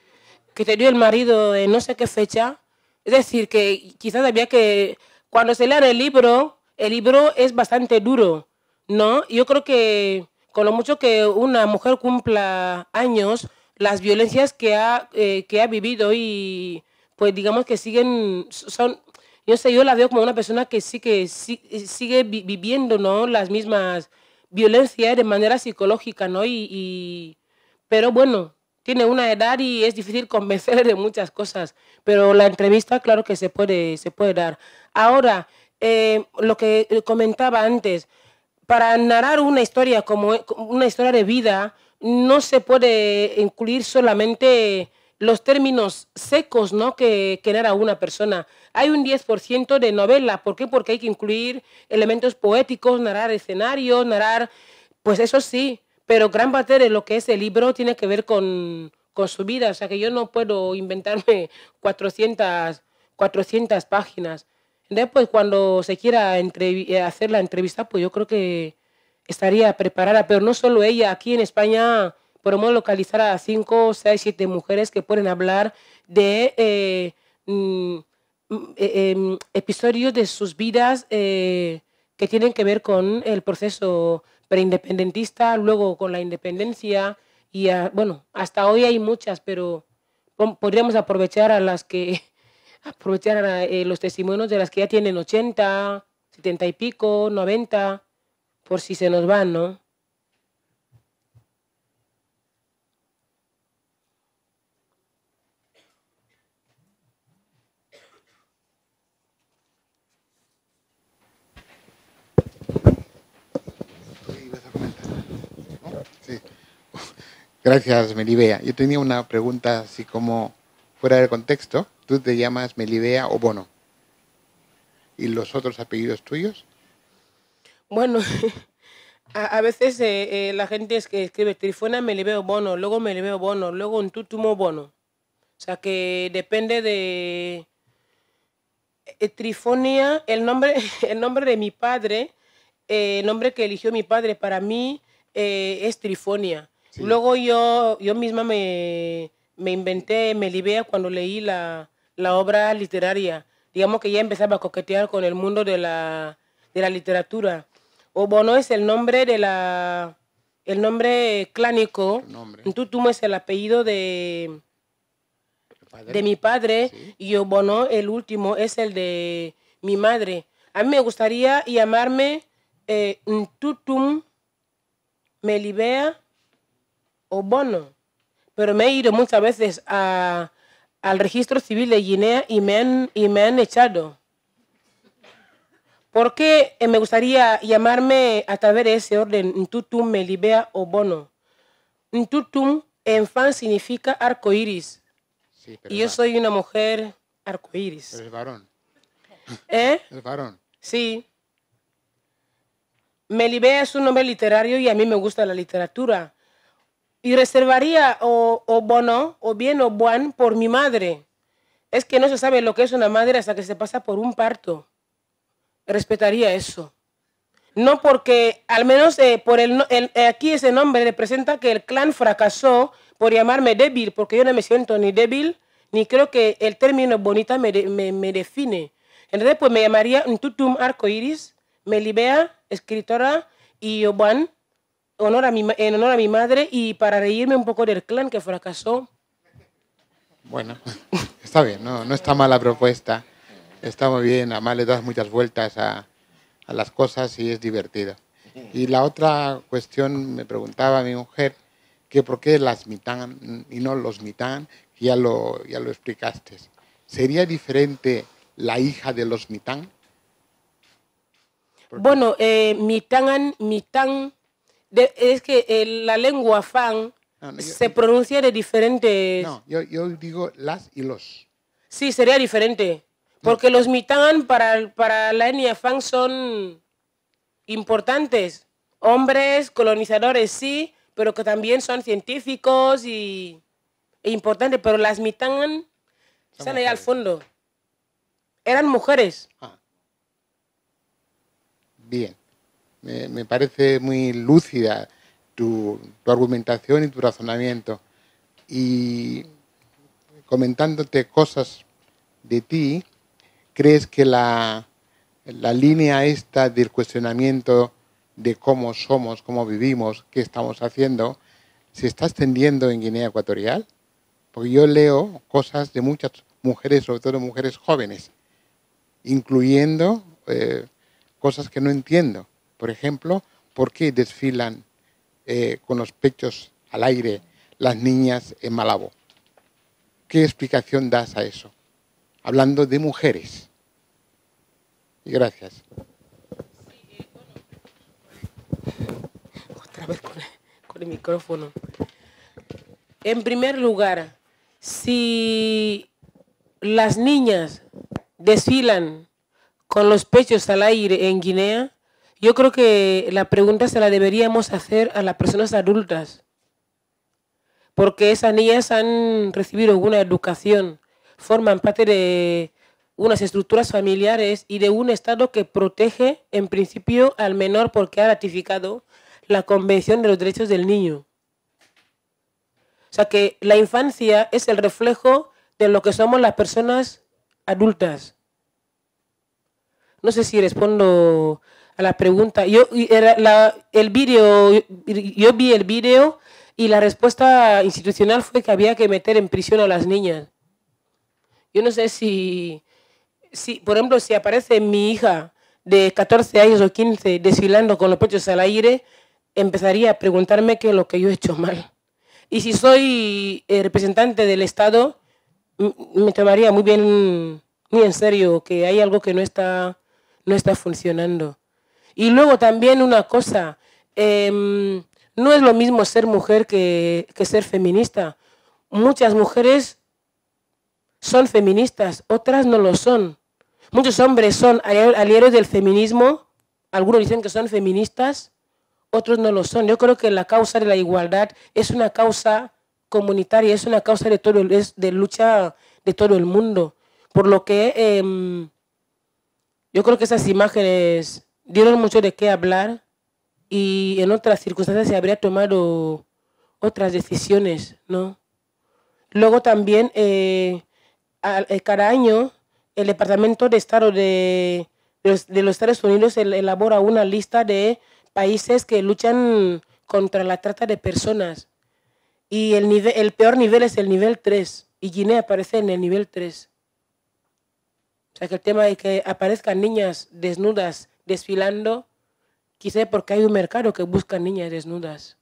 que te dio el marido en no sé qué fecha? Es decir, que quizás había que, cuando se lea el libro, el libro es bastante duro, ¿no? Yo creo que con lo mucho que una mujer cumpla años, las violencias que ha, eh, que ha vivido y pues digamos que siguen, son, yo sé, yo la veo como una persona que sí que sigue viviendo, ¿no? Las mismas violencias de manera psicológica, ¿no? Y, pero bueno, tiene una edad y es difícil convencer de muchas cosas, pero la entrevista, claro que se puede, se puede dar. Ahora, eh, lo que comentaba antes, para narrar una historia como una historia de vida, no se puede incluir solamente los términos secos ¿no? que narra una persona. Hay un 10% de novela. ¿Por qué? Porque hay que incluir elementos poéticos, narrar escenarios, narrar, pues eso sí, pero gran parte de lo que es el libro tiene que ver con, con su vida. O sea que yo no puedo inventarme 400, 400 páginas. Después, cuando se quiera eh, hacer la entrevista, pues yo creo que estaría preparada, pero no solo ella, aquí en España podemos localizar a 5, 6, 7 mujeres que pueden hablar de eh, mm, mm, eh, em, episodios de sus vidas eh, que tienen que ver con el proceso preindependentista, luego con la independencia. Y bueno, hasta hoy hay muchas, pero podríamos aprovechar a las que aprovechar a, los testimonios de las que ya tienen 80, 70 y pico, 90, por si se nos van, ¿no? Gracias, Melibea. Yo tenía una pregunta así como fuera del contexto. ¿Tú te llamas Melibea o Bono? ¿Y los otros apellidos tuyos? Bueno, a, veces eh, eh, la gente es que escribe Trifona Melibea Bono, luego Melibeo Bono, luego un tutumo Bono. O sea que depende de... Eh, Trifonia, el nombre, el nombre de mi padre, el nombre que eligió mi padre para mí es Trifonia Luego yo, yo misma me, inventé, Melibea cuando leí la, obra literaria. Digamos que ya empezaba a coquetear con el mundo de la, literatura. Obono es el nombre de la el nombre clánico. Ntutum es el apellido de, de mi padre y Obono, el último, es el de mi madre. A mí me gustaría llamarme eh, Ntutum Melibea o bono. Pero me he ido muchas veces al registro civil de Guinea y me han, y me han echado. Porque eh, me gustaría llamarme a través de ese orden Ntutum Melibea o bono. Ntutum en fan significa arco iris. y yo soy una mujer arco iris. es varón. ¿Eh? Es varón. Sí. Melibea es un nombre literario y a mí me gusta la literatura y reservaría o, o, bono o bien o buan por mi madre. Es que no se sabe lo que es una madre hasta que se pasa por un parto. Respetaría eso. No porque, al menos eh, por el, eh, aquí ese nombre representa que el clan fracasó por llamarme débil, porque yo no me siento ni débil, ni creo que el término bonita me, me, define. Entonces, pues me llamaría un Tutum Arcoiris, Melibea, escritora, y obwan en honor a mi madre y para reírme un poco del clan que fracasó. Bueno, está bien, no, no está mala propuesta. Está muy bien, además le das muchas vueltas a, las cosas y es divertido. Y la otra cuestión me preguntaba mi mujer que por qué las mitan y no los mitan, ya lo, ya lo explicaste. ¿Sería diferente la hija de los mitán? Bueno, eh, mitan es que la lengua fan se pronuncia de diferentes... No, yo, digo las y los. Sí, sería diferente. Porque los mitán para, para la etnia fan son importantes. Hombres colonizadores, sí, pero que también son científicos y, e importantes. Pero las mitan están ahí al fondo. Eran mujeres. Ah. Bien. Me, parece muy lúcida tu, argumentación y tu razonamiento. Y comentándote cosas de ti, ¿crees que la, línea esta del cuestionamiento de cómo somos, cómo vivimos, qué estamos haciendo, se está extendiendo en Guinea Ecuatorial? Porque yo leo cosas de muchas mujeres, sobre todo mujeres jóvenes, incluyendo eh, cosas que no entiendo. Por ejemplo, ¿por qué desfilan eh, con los pechos al aire las niñas en Malabo? ¿Qué explicación das a eso? Hablando de mujeres. gracias. Eh, Otra vez con el micrófono. En primer lugar, si las niñas desfilan con los pechos al aire en Guinea, yo creo que la pregunta se la deberíamos hacer a las personas adultas, porque esas niñas han recibido una educación, forman parte de unas estructuras familiares y de un Estado que protege en principio al menor porque ha ratificado la Convención de los Derechos del Niño. O sea que la infancia es el reflejo de lo que somos las personas adultas. No sé si respondo a la pregunta. Yo, el video, yo vi el video y la respuesta institucional fue que había que meter en prisión a las niñas. Yo no sé si, si por ejemplo, si aparece mi hija de 14 años o 15 desfilando con los pechos al aire, empezaría a preguntarme qué es lo que yo he hecho mal. Y si soy eh, representante del Estado, me tomaría muy bien, muy en serio, que hay algo que no está, no está funcionando. Y luego también una cosa, em, no es lo mismo ser mujer que, ser feminista. Muchas mujeres son feministas, otras no lo son. Muchos hombres son aliados del feminismo, algunos dicen que son feministas, otros no lo son. Yo creo que la causa de la igualdad es una causa comunitaria, es una causa de de lucha de todo el mundo. Por lo que em, yo creo que esas imágenes dieron mucho de qué hablar y en otras circunstancias se habría tomado otras decisiones, ¿no? Luego también, eh, eh, cada año, el Departamento de Estado de, los, Estados Unidos elabora una lista de países que luchan contra la trata de personas. Y el, el peor nivel es el nivel 3. Y Guinea aparece en el nivel 3. O sea que el tema de que aparezcan niñas desnudas desfilando, quizá porque hay un mercado que busca niñas desnudas.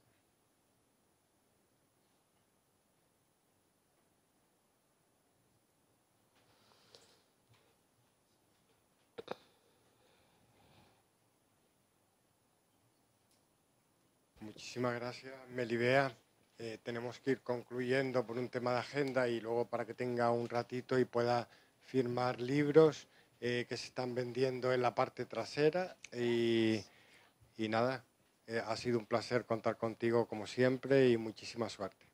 Muchísimas gracias, Melibea. Eh, tenemos que ir concluyendo por un tema de agenda y luego para que tenga un ratito y pueda firmar libros. Eh, que se están vendiendo en la parte trasera y, nada, eh, ha sido un placer contar contigo como siempre y muchísima suerte.